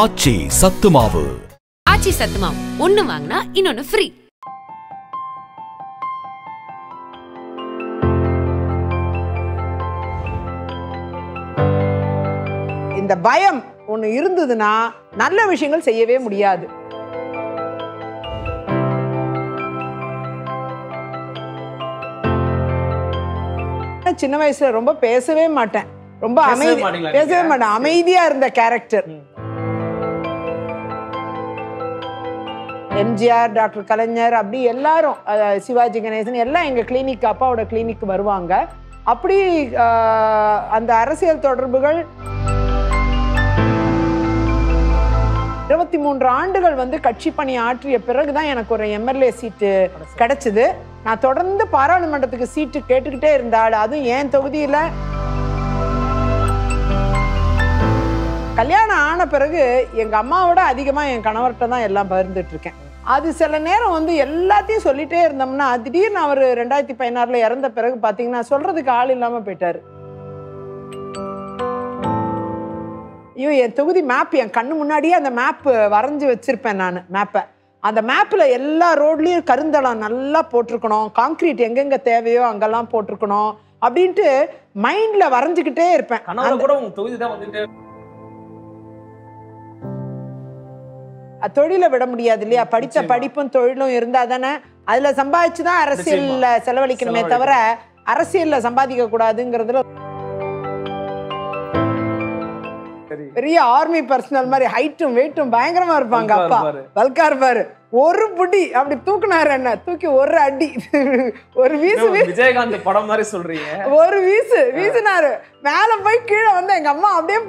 ஆச்சி சத்துமாவு ஆச்சி சத்துமாவு ஒன்னு வாங்கினா இன்னொன்னு ஃப்ரீ இந்த பயம் ஒண்ணு இருந்ததுன்னா நல்ல விஷயங்கள் செய்யவே முடியாது சின்ன வயசுல ரொம்ப பேசவே மாட்டேன் ரொம்ப அமைதி பேசவே மாட்டேன் அமைதியா இருந்த கேரக்டர் எம்ஜிஆர் டாக்டர் கலைஞர் அப்படி எல்லாரும் சிவாஜி கணேசன் எல்லாம் எங்கள் கிளினிக் அப்பாவோட கிளினிக் வருவாங்க அப்படி அந்த அரசியல் தொடர்புகள் இருபத்தி மூன்று ஆண்டுகள் வந்து கட்சி பணி ஆற்றிய பிறகுதான் எனக்கு ஒரு எம்எல்ஏ சீட்டு கிடைச்சது நான் தொடர்ந்து பாராளுமன்றத்துக்கு சீட்டு கேட்டுக்கிட்டே இருந்தாள் அதுவும் என் தொகுதியில் கல்யாணம் ஆன பிறகு எங்கள் அம்மாவோட அதிகமாக என் கணவர்கிட்ட தான் எல்லாம் பகிர்ந்துட்டுருக்கேன் அது சில நேரம் வந்து எல்லாத்தையும் சொல்லிகிட்டே இருந்தோம்னா திடீர்னு அவர் ரெண்டாயிரத்தி பதினாறில் இறந்த பிறகு பார்த்தீங்கன்னா சொல்கிறதுக்கு ஆள் இல்லாமல் போயிட்டார் ஐயோ என் தொகுதி மேப் என் கண்ணு முன்னாடியே அந்த மேப்பு வரைஞ்சி வச்சுருப்பேன் நான் மேப்பை அந்த மேப்பில் எல்லா ரோட்லேயும் கருந்தளம் நல்லா போட்டிருக்கணும் காங்கிரீட் எங்கெங்கே தேவையோ அங்கெல்லாம் போட்டிருக்கணும் அப்படின்ட்டு மைண்டில் வரைஞ்சிக்கிட்டே இருப்பேன் கூட உங்கள் தொகுதி தான் வந்துட்டு தொழிலை விட முடியாது இல்லையா படித்த படிப்பும் தொழிலும் இருந்தால் தானே அதில் சம்பாதிச்சு தான் அரசியலில் செலவழிக்கணுமே தவிர அரசியலில் சம்பாதிக்க கூடாதுங்கிறதுல பெரிய ஆர்மி பர்சனல் மாதிரி ஹைட்டும் வெயிட்டும் பயங்கரமா இருப்பாங்க அப்பா பல்கா இருப்பாரு ஒரு புடி அப்படி தூக்குனாரு என்ன தூக்கி ஒரு அடி ஒரு வீசு விஜயகாந்த் படம் மாதிரி சொல்றீங்க ஒரு வீசு வீசுனாரு மேல போய் கீழே வந்து எங்க அம்மா அப்படியே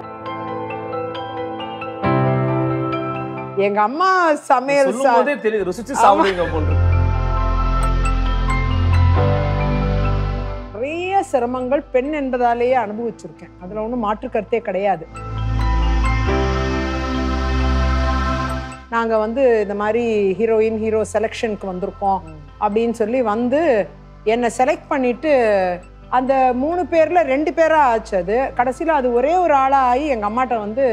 எங்க அம்மா சமையல் தெரியுது ருசிச்சு சாப்பிடுங்க நிறைய சிரமங்கள் பெண் என்பதாலேயே அனுபவிச்சிருக்கேன் அதுல ஒன்றும் மாற்று கருத்தே கிடையாது நாங்கள் வந்து இந்த மாதிரி ஹீரோயின் ஹீரோ செலெக்ஷனுக்கு வந்திருக்கோம் அப்படின்னு சொல்லி வந்து என்னை செலக்ட் பண்ணிட்டு அந்த மூணு பேரில் ரெண்டு பேராக ஆச்சு அது கடைசியில் அது ஒரே ஒரு ஆளாக ஆகி எங்கள் அம்மாட்ட வந்து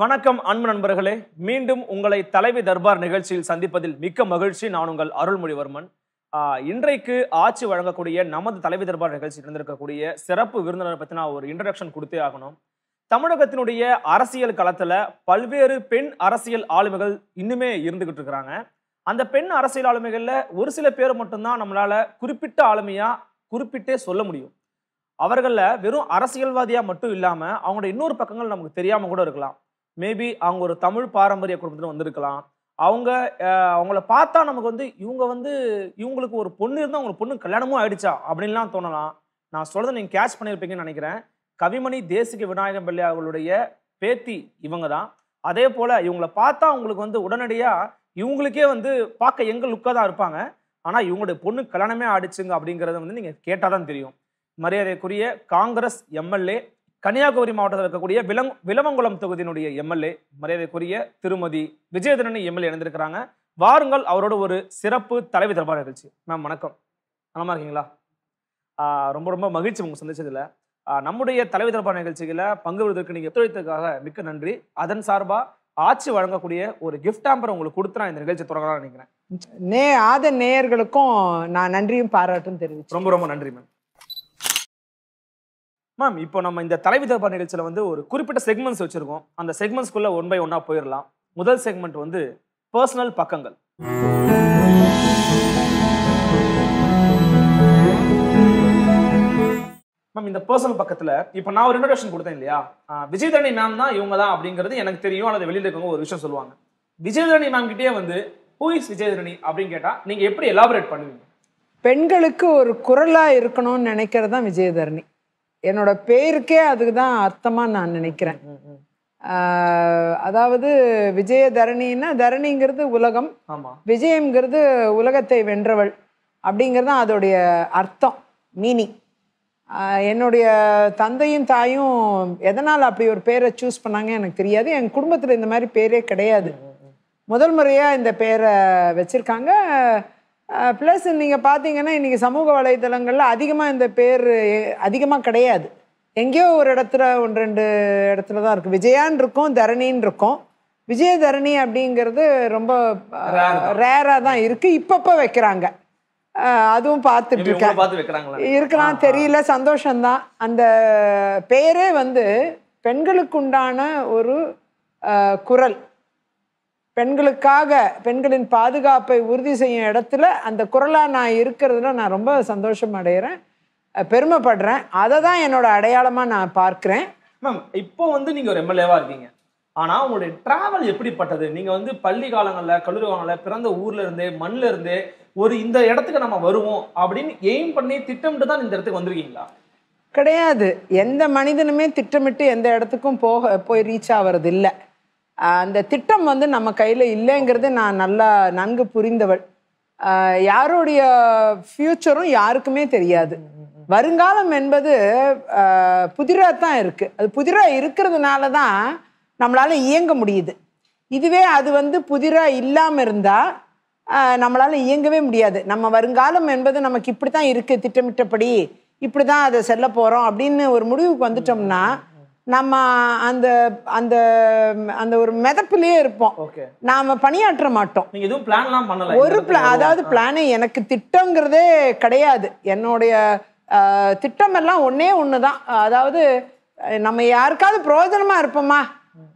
வணக்கம் அன்பு நண்பர்களே மீண்டும் உங்களை தலைவி தர்பார் நிகழ்ச்சியில் சந்திப்பதில் மிக்க மகிழ்ச்சி நான் உங்கள் அருள்மொழிவர்மன் இன்றைக்கு ஆட்சி வழங்கக்கூடிய நமது தலைவி தர்பார் நிகழ்ச்சியில் இருந்திருக்கக்கூடிய சிறப்பு விருந்தினர் பற்றி நான் ஒரு இன்ட்ரடக்ஷன் கொடுத்தே ஆகணும் தமிழகத்தினுடைய அரசியல் களத்தில் பல்வேறு பெண் அரசியல் ஆளுமைகள் இன்னுமே இருந்துகிட்டு இருக்கிறாங்க அந்த பெண் அரசியல் ஆளுமைகளில் ஒரு சில பேர் மட்டும்தான் நம்மளால் குறிப்பிட்ட ஆளுமையாக குறிப்பிட்டே சொல்ல முடியும் அவர்களில் வெறும் அரசியல்வாதியாக மட்டும் இல்லாமல் அவங்களோட இன்னொரு பக்கங்கள் நமக்கு தெரியாமல் கூட இருக்கலாம் மேபி அவங்க ஒரு தமிழ் பாரம்பரிய குடும்பத்தில் வந்திருக்கலாம் அவங்க அவங்கள பார்த்தா நமக்கு வந்து இவங்க வந்து இவங்களுக்கு ஒரு பொண்ணு இருந்தால் அவங்களுக்கு பொண்ணு கல்யாணமும் ஆயிடுச்சா அப்படின்லாம் தோணலாம் நான் சொல்கிறத நீங்கள் கேட்ச் பண்ணியிருப்பீங்கன்னு நினைக்கிறேன் கவிமணி தேசிக விநாயகம் பிள்ளை அவர்களுடைய பேத்தி இவங்க தான் அதே போல் இவங்கள பார்த்தா அவங்களுக்கு வந்து உடனடியாக இவங்களுக்கே வந்து பார்க்க எங்கள் லுக்காக தான் இருப்பாங்க ஆனால் இவங்களுடைய பொண்ணு கல்யாணமே ஆடிச்சுங்க அப்படிங்கிறத வந்து நீங்கள் கேட்டால் தான் தெரியும் மரியாதைக்குரிய காங்கிரஸ் எம்எல்ஏ கன்னியாகுமரி மாவட்டத்தில் இருக்கக்கூடிய விலங் விலமங்குளம் தொகுதியினுடைய எம்எல்ஏ மரியாதைக்குரிய திருமதி விஜயதரணி எம்எல்ஏ இணைந்திருக்கிறாங்க வாருங்கள் அவரோட ஒரு சிறப்பு தலைவி தரப்பாக நிகழ்ச்சி மேம் வணக்கம் நலமா இருக்கீங்களா ரொம்ப ரொம்ப மகிழ்ச்சி உங்க சந்திச்சதுல நம்முடைய தலைவி தர்பார் நிகழ்ச்சிகளை பங்கு பெறுவதற்கு நீங்கள் ஒத்துழைத்ததுக்காக மிக்க நன்றி அதன் சார்பாக ஆட்சி வழங்கக்கூடிய ஒரு கிஃப்ட் ஆம்பர் உங்களுக்கு கொடுத்து நான் இந்த நிகழ்ச்சி தொடங்கலாம்னு நினைக்கிறேன் நே ஆத நேயர்களுக்கும் நான் நன்றியும் பாராட்டும் தெரிவிச்சு ரொம்ப ரொம்ப நன்றி மேம் மேம் இப்போ நம்ம இந்த தலைவிதப்பா நிகழ்ச்சியில் வந்து ஒரு குறிப்பிட்ட செக்மெண்ட்ஸ் வச்சுருக்கோம் அந்த செக்மெண்ட்ஸ்குள்ளே ஒன் பை ஒன்னாக போயிடலாம் முதல் செக்மெண்ட் வந்து பர்சனல் பக்கங்கள் மேம் இந்த பர்சனல் பக்கத்தில் இப்போ நான் ஒரு இன்ட்ரடக்ஷன் கொடுத்தேன் இல்லையா விஜயதரணி மேம் தான் இவங்க தான் அப்படிங்கிறது எனக்கு தெரியும் அல்லது வெளியில் இருக்கவங்க ஒரு விஷயம் சொல்லுவாங்க விஜயதரணி மேம் கிட்டே வந்து ஹூ இஸ் விஜயதரணி அப்படின்னு கேட்டால் நீங்கள் எப்படி எலாபரேட் பண்ணுவீங்க பெண்களுக்கு ஒரு குரலாக இருக்கணும்னு நினைக்கிறது தான் விஜயதரணி என்னோட பேருக்கே அதுக்கு தான் அர்த்தமாக நான் நினைக்கிறேன் அதாவது விஜய தரணின்னா தரணிங்கிறது உலகம் விஜயம்ங்கிறது உலகத்தை வென்றவள் அப்படிங்கிறது தான் அதோடைய அர்த்தம் மீனிங் என்னுடைய தந்தையும் தாயும் எதனால் அப்படி ஒரு பேரை சூஸ் பண்ணாங்க எனக்கு தெரியாது என் குடும்பத்தில் இந்த மாதிரி பேரே கிடையாது முதல் முறையாக இந்த பேரை வச்சுருக்காங்க ப்ளஸ் நீங்கள் பார்த்தீங்கன்னா இன்றைக்கி சமூக வலைதளங்களில் அதிகமாக இந்த பேர் அதிகமாக கிடையாது எங்கேயோ ஒரு இடத்துல ஒன்று ரெண்டு இடத்துல தான் இருக்குது விஜயான் இருக்கும் தரணின்னு இருக்கும் விஜயதரணி அப்படிங்கிறது ரொம்ப ரேராக தான் இருக்குது இப்பப்போ வைக்கிறாங்க அதுவும் பார்த்துட்டு இருக்கேன் இருக்கலாம் தெரியல சந்தோஷம்தான் அந்த பேரே வந்து பெண்களுக்கு உண்டான ஒரு குரல் பெண்களுக்காக பெண்களின் பாதுகாப்பை உறுதி செய்யும் இடத்துல அந்த குரலாக நான் இருக்கிறதுல நான் ரொம்ப சந்தோஷம் அடைகிறேன் பெருமைப்படுறேன் அதை தான் என்னோட அடையாளமாக நான் பார்க்குறேன் மேம் இப்போ வந்து நீங்கள் ஒரு எம்எல்ஏவாக இருக்கீங்க ஆனால் உங்களுடைய ட்ராவல் எப்படிப்பட்டது நீங்கள் வந்து பள்ளி காலங்களில் கல்லூரி காலங்களில் பிறந்த ஊரில் இருந்தே மண்ணில் இருந்தே ஒரு இந்த இடத்துக்கு நம்ம வருவோம் அப்படின்னு எய்ம் பண்ணி திட்டமிட்டு தான் இந்த இடத்துக்கு வந்திருக்கீங்களா கிடையாது எந்த மனிதனுமே திட்டமிட்டு எந்த இடத்துக்கும் போக போய் ரீச் ஆகிறது இல்லை அந்த திட்டம் வந்து நம்ம கையில் இல்லைங்கிறது நான் நல்லா நன்கு புரிந்தவள் யாருடைய ஃப்யூச்சரும் யாருக்குமே தெரியாது வருங்காலம் என்பது புதிராக தான் இருக்குது அது புதிராக இருக்கிறதுனால தான் நம்மளால் இயங்க முடியுது இதுவே அது வந்து புதிராக இல்லாமல் இருந்தால் நம்மளால் இயங்கவே முடியாது நம்ம வருங்காலம் என்பது நமக்கு இப்படி தான் இருக்குது திட்டமிட்டபடி இப்படி தான் அதை செல்ல போகிறோம் அப்படின்னு ஒரு முடிவுக்கு வந்துட்டோம்னா நம்ம அந்த அந்த அந்த ஒரு மிதப்புலயே இருப்போம் நாம பணியாற்ற மாட்டோம் ஒரு பிளான் அதாவது பிளானே எனக்கு திட்டங்கிறதே கிடையாது என்னுடைய திட்டம் எல்லாம் ஒன்னே ஒண்ணுதான் அதாவது நம்ம யாருக்காவது பிரயோஜனமா இருப்போமா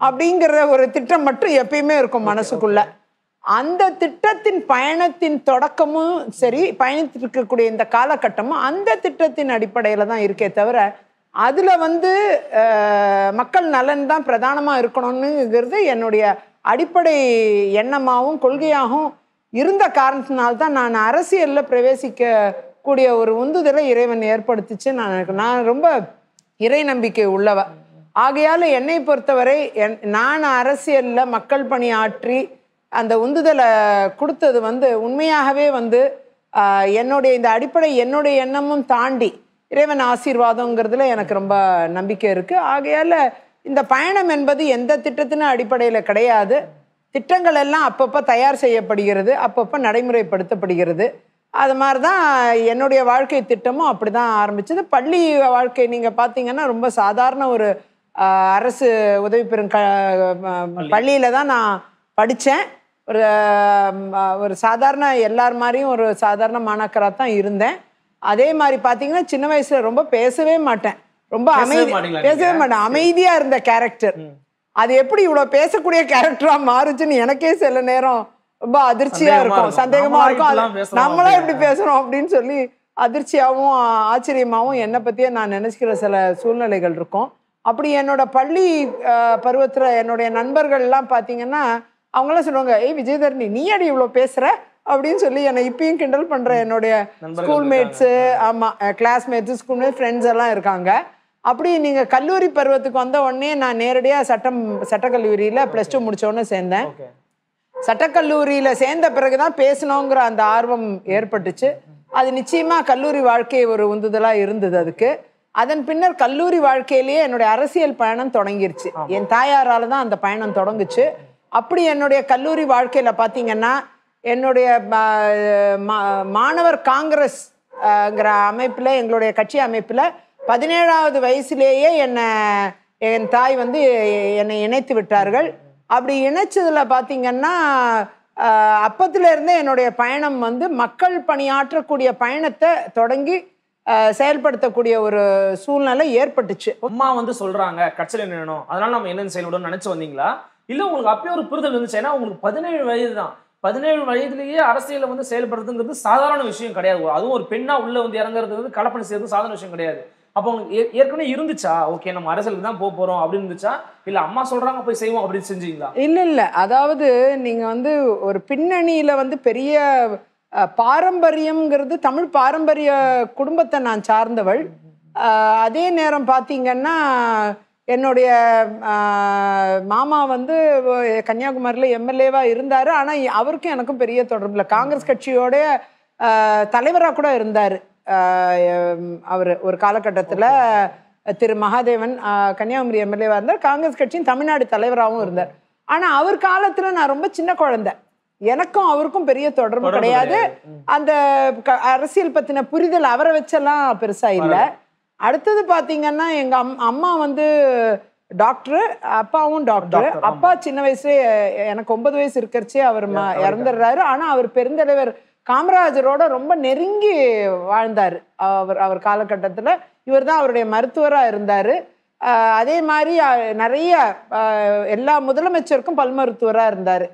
அப்படிங்கிற ஒரு திட்டம் மட்டும் எப்பயுமே இருக்கும் மனசுக்குள்ள அந்த திட்டத்தின் பயணத்தின் தொடக்கமும் சரி பயணித்திருக்கக்கூடிய இந்த காலகட்டமும் அந்த திட்டத்தின் அடிப்படையில தான் இருக்கே தவிர அதில் வந்து மக்கள் நலன் தான் பிரதானமாக இருக்கணும்னுங்கிறது என்னுடைய அடிப்படை எண்ணமாகவும் கொள்கையாகவும் இருந்த காரணத்தினால்தான் நான் அரசியலில் பிரவேசிக்கக்கூடிய ஒரு உந்துதலை இறைவன் ஏற்படுத்திச்சு நான் நான் ரொம்ப இறை நம்பிக்கை உள்ளவ ஆகையால் என்னை பொறுத்தவரை என் நான் அரசியலில் மக்கள் பணி ஆற்றி அந்த உந்துதலை கொடுத்தது வந்து உண்மையாகவே வந்து என்னுடைய இந்த அடிப்படை என்னுடைய எண்ணமும் தாண்டி இறைவன் ஆசீர்வாதங்கிறதுல எனக்கு ரொம்ப நம்பிக்கை இருக்குது ஆகையால் இந்த பயணம் என்பது எந்த திட்டத்தின் அடிப்படையில் கிடையாது திட்டங்கள் எல்லாம் அப்பப்போ தயார் செய்யப்படுகிறது அப்பப்போ நடைமுறைப்படுத்தப்படுகிறது அது மாதிரி தான் என்னுடைய வாழ்க்கை திட்டமும் அப்படி தான் ஆரம்பித்தது பள்ளி வாழ்க்கை நீங்கள் பார்த்தீங்கன்னா ரொம்ப சாதாரண ஒரு அரசு உதவி பெறும் க பள்ளியில் தான் நான் படித்தேன் ஒரு ஒரு சாதாரண எல்லார் மாதிரியும் ஒரு சாதாரண மாணாக்கராக தான் இருந்தேன் அதே மாதிரி பாத்தீங்கன்னா சின்ன வயசுல ரொம்ப பேசவே மாட்டேன் ரொம்ப அமைதி பேசவே மாட்டேன் அமைதியா இருந்த கேரக்டர் அது எப்படி இவ்வளவு பேசக்கூடிய கேரக்டரா மாறுச்சுன்னு எனக்கே சில நேரம் ரொம்ப அதிர்ச்சியா இருக்கும் சந்தேகமா இருக்கும் நம்மளா எப்படி பேசுறோம் அப்படின்னு சொல்லி அதிர்ச்சியாகவும் ஆச்சரியமாகவும் என்னை பற்றியே நான் நினச்சிக்கிற சில சூழ்நிலைகள் இருக்கும் அப்படி என்னோட பள்ளி பருவத்தில் என்னுடைய நண்பர்கள்லாம் பார்த்தீங்கன்னா அவங்களாம் சொல்லுவாங்க ஏய் விஜயதரணி நீ அடி இவ்வளோ பேசுகிற அப்படின்னு சொல்லி என்னை இப்பயும் கிண்டல் பண்ணுற என்னுடைய ஸ்கூல்மேட்ஸு ஆமாம் கிளாஸ்மேட்ஸு ஸ்கூல்மேட் ஃப்ரெண்ட்ஸ் எல்லாம் இருக்காங்க அப்படி நீங்கள் கல்லூரி பருவத்துக்கு வந்த உடனே நான் நேரடியாக சட்டம் சட்டக்கல்லூரியில் ப்ளஸ் டூ முடித்தோடனே சேர்ந்தேன் சட்டக்கல்லூரியில் சேர்ந்த பிறகு தான் பேசணுங்கிற அந்த ஆர்வம் ஏற்பட்டுச்சு அது நிச்சயமாக கல்லூரி வாழ்க்கையை ஒரு உந்துதலாக இருந்தது அதுக்கு அதன் பின்னர் கல்லூரி வாழ்க்கையிலேயே என்னுடைய அரசியல் பயணம் தொடங்கிருச்சு என் தாயாரால் தான் அந்த பயணம் தொடங்குச்சு அப்படி என்னுடைய கல்லூரி வாழ்க்கையில் பார்த்தீங்கன்னா என்னுடைய மாணவர் காங்கிரஸ்ங்கிற அமைப்பில் எங்களுடைய கட்சி அமைப்பில் பதினேழாவது வயசுலேயே என்னை என் தாய் வந்து என்னை இணைத்து விட்டார்கள் அப்படி இணைச்சதில் பார்த்திங்கன்னா அப்பத்திலேருந்தே என்னுடைய பயணம் வந்து மக்கள் பணியாற்றக்கூடிய பயணத்தை தொடங்கி செயல்படுத்தக்கூடிய ஒரு சூழ்நிலை ஏற்பட்டுச்சு அம்மா வந்து சொல்றாங்க கட்சியில் நின்னணும் அதனால நம்ம என்னென்னு செயல்படணும்னு நினைச்சு வந்தீங்களா இல்லை உங்களுக்கு அப்பயே ஒரு புரிதல் இருந்துச்சு ஏன்னா உங்களுக்கு பதினேழு வயது தான் பதினேழு வயதுலேயே அரசியலில் வந்து செயல்படுறதுங்கிறது சாதாரண விஷயம் கிடையாது அதுவும் ஒரு பெண்ணாக உள்ளே வந்து இறங்குறது வந்து கலப்பணி செய்யறது சாதாரண விஷயம் கிடையாது அப்போ உங்களுக்கு ஏற்கனவே இருந்துச்சா ஓகே நம்ம அரசியலுக்கு தான் போக போகிறோம் அப்படின்னு இருந்துச்சா இல்லை அம்மா சொல்கிறாங்க போய் செய்வோம் அப்படின்னு செஞ்சீங்களா இல்லை இல்லை அதாவது நீங்கள் வந்து ஒரு பின்னணியில் வந்து பெரிய பாரம்பரியங்கிறது தமிழ் பாரம்பரிய குடும்பத்தை நான் சார்ந்தவள் அதே நேரம் பார்த்தீங்கன்னா என்னுடைய மாமா வந்து கன்னியாகுமரியில் எம்எல்ஏவாக இருந்தார் ஆனால் அவருக்கும் எனக்கும் பெரிய தொடர்பு இல்லை காங்கிரஸ் கட்சியோடைய தலைவராக கூட இருந்தார் அவர் ஒரு காலகட்டத்தில் திரு மகாதேவன் கன்னியாகுமரி எம்எல்ஏவாக இருந்தார் காங்கிரஸ் கட்சியின் தமிழ்நாடு தலைவராகவும் இருந்தார் ஆனால் அவர் காலத்தில் நான் ரொம்ப சின்ன குழந்தை எனக்கும் அவருக்கும் பெரிய தொடர்பு கிடையாது அந்த அரசியல் பற்றின புரிதல் அவரை வச்செல்லாம் பெருசாக இல்லை அடுத்தது பார்த்தீங்கன்னா எங்கள் அம் அம்மா வந்து டாக்டரு அப்பாவும் டாக்டர் அப்பா சின்ன வயசுலேயே எனக்கு ஒன்பது வயசு இருக்கிறச்சே அவர் இறந்துடுறாரு ஆனால் அவர் பெருந்தலைவர் காமராஜரோட ரொம்ப நெருங்கி வாழ்ந்தார் அவர் அவர் காலகட்டத்தில் இவர் தான் அவருடைய மருத்துவராக இருந்தார் அதே மாதிரி நிறைய எல்லா முதலமைச்சருக்கும் பல் மருத்துவராக இருந்தார்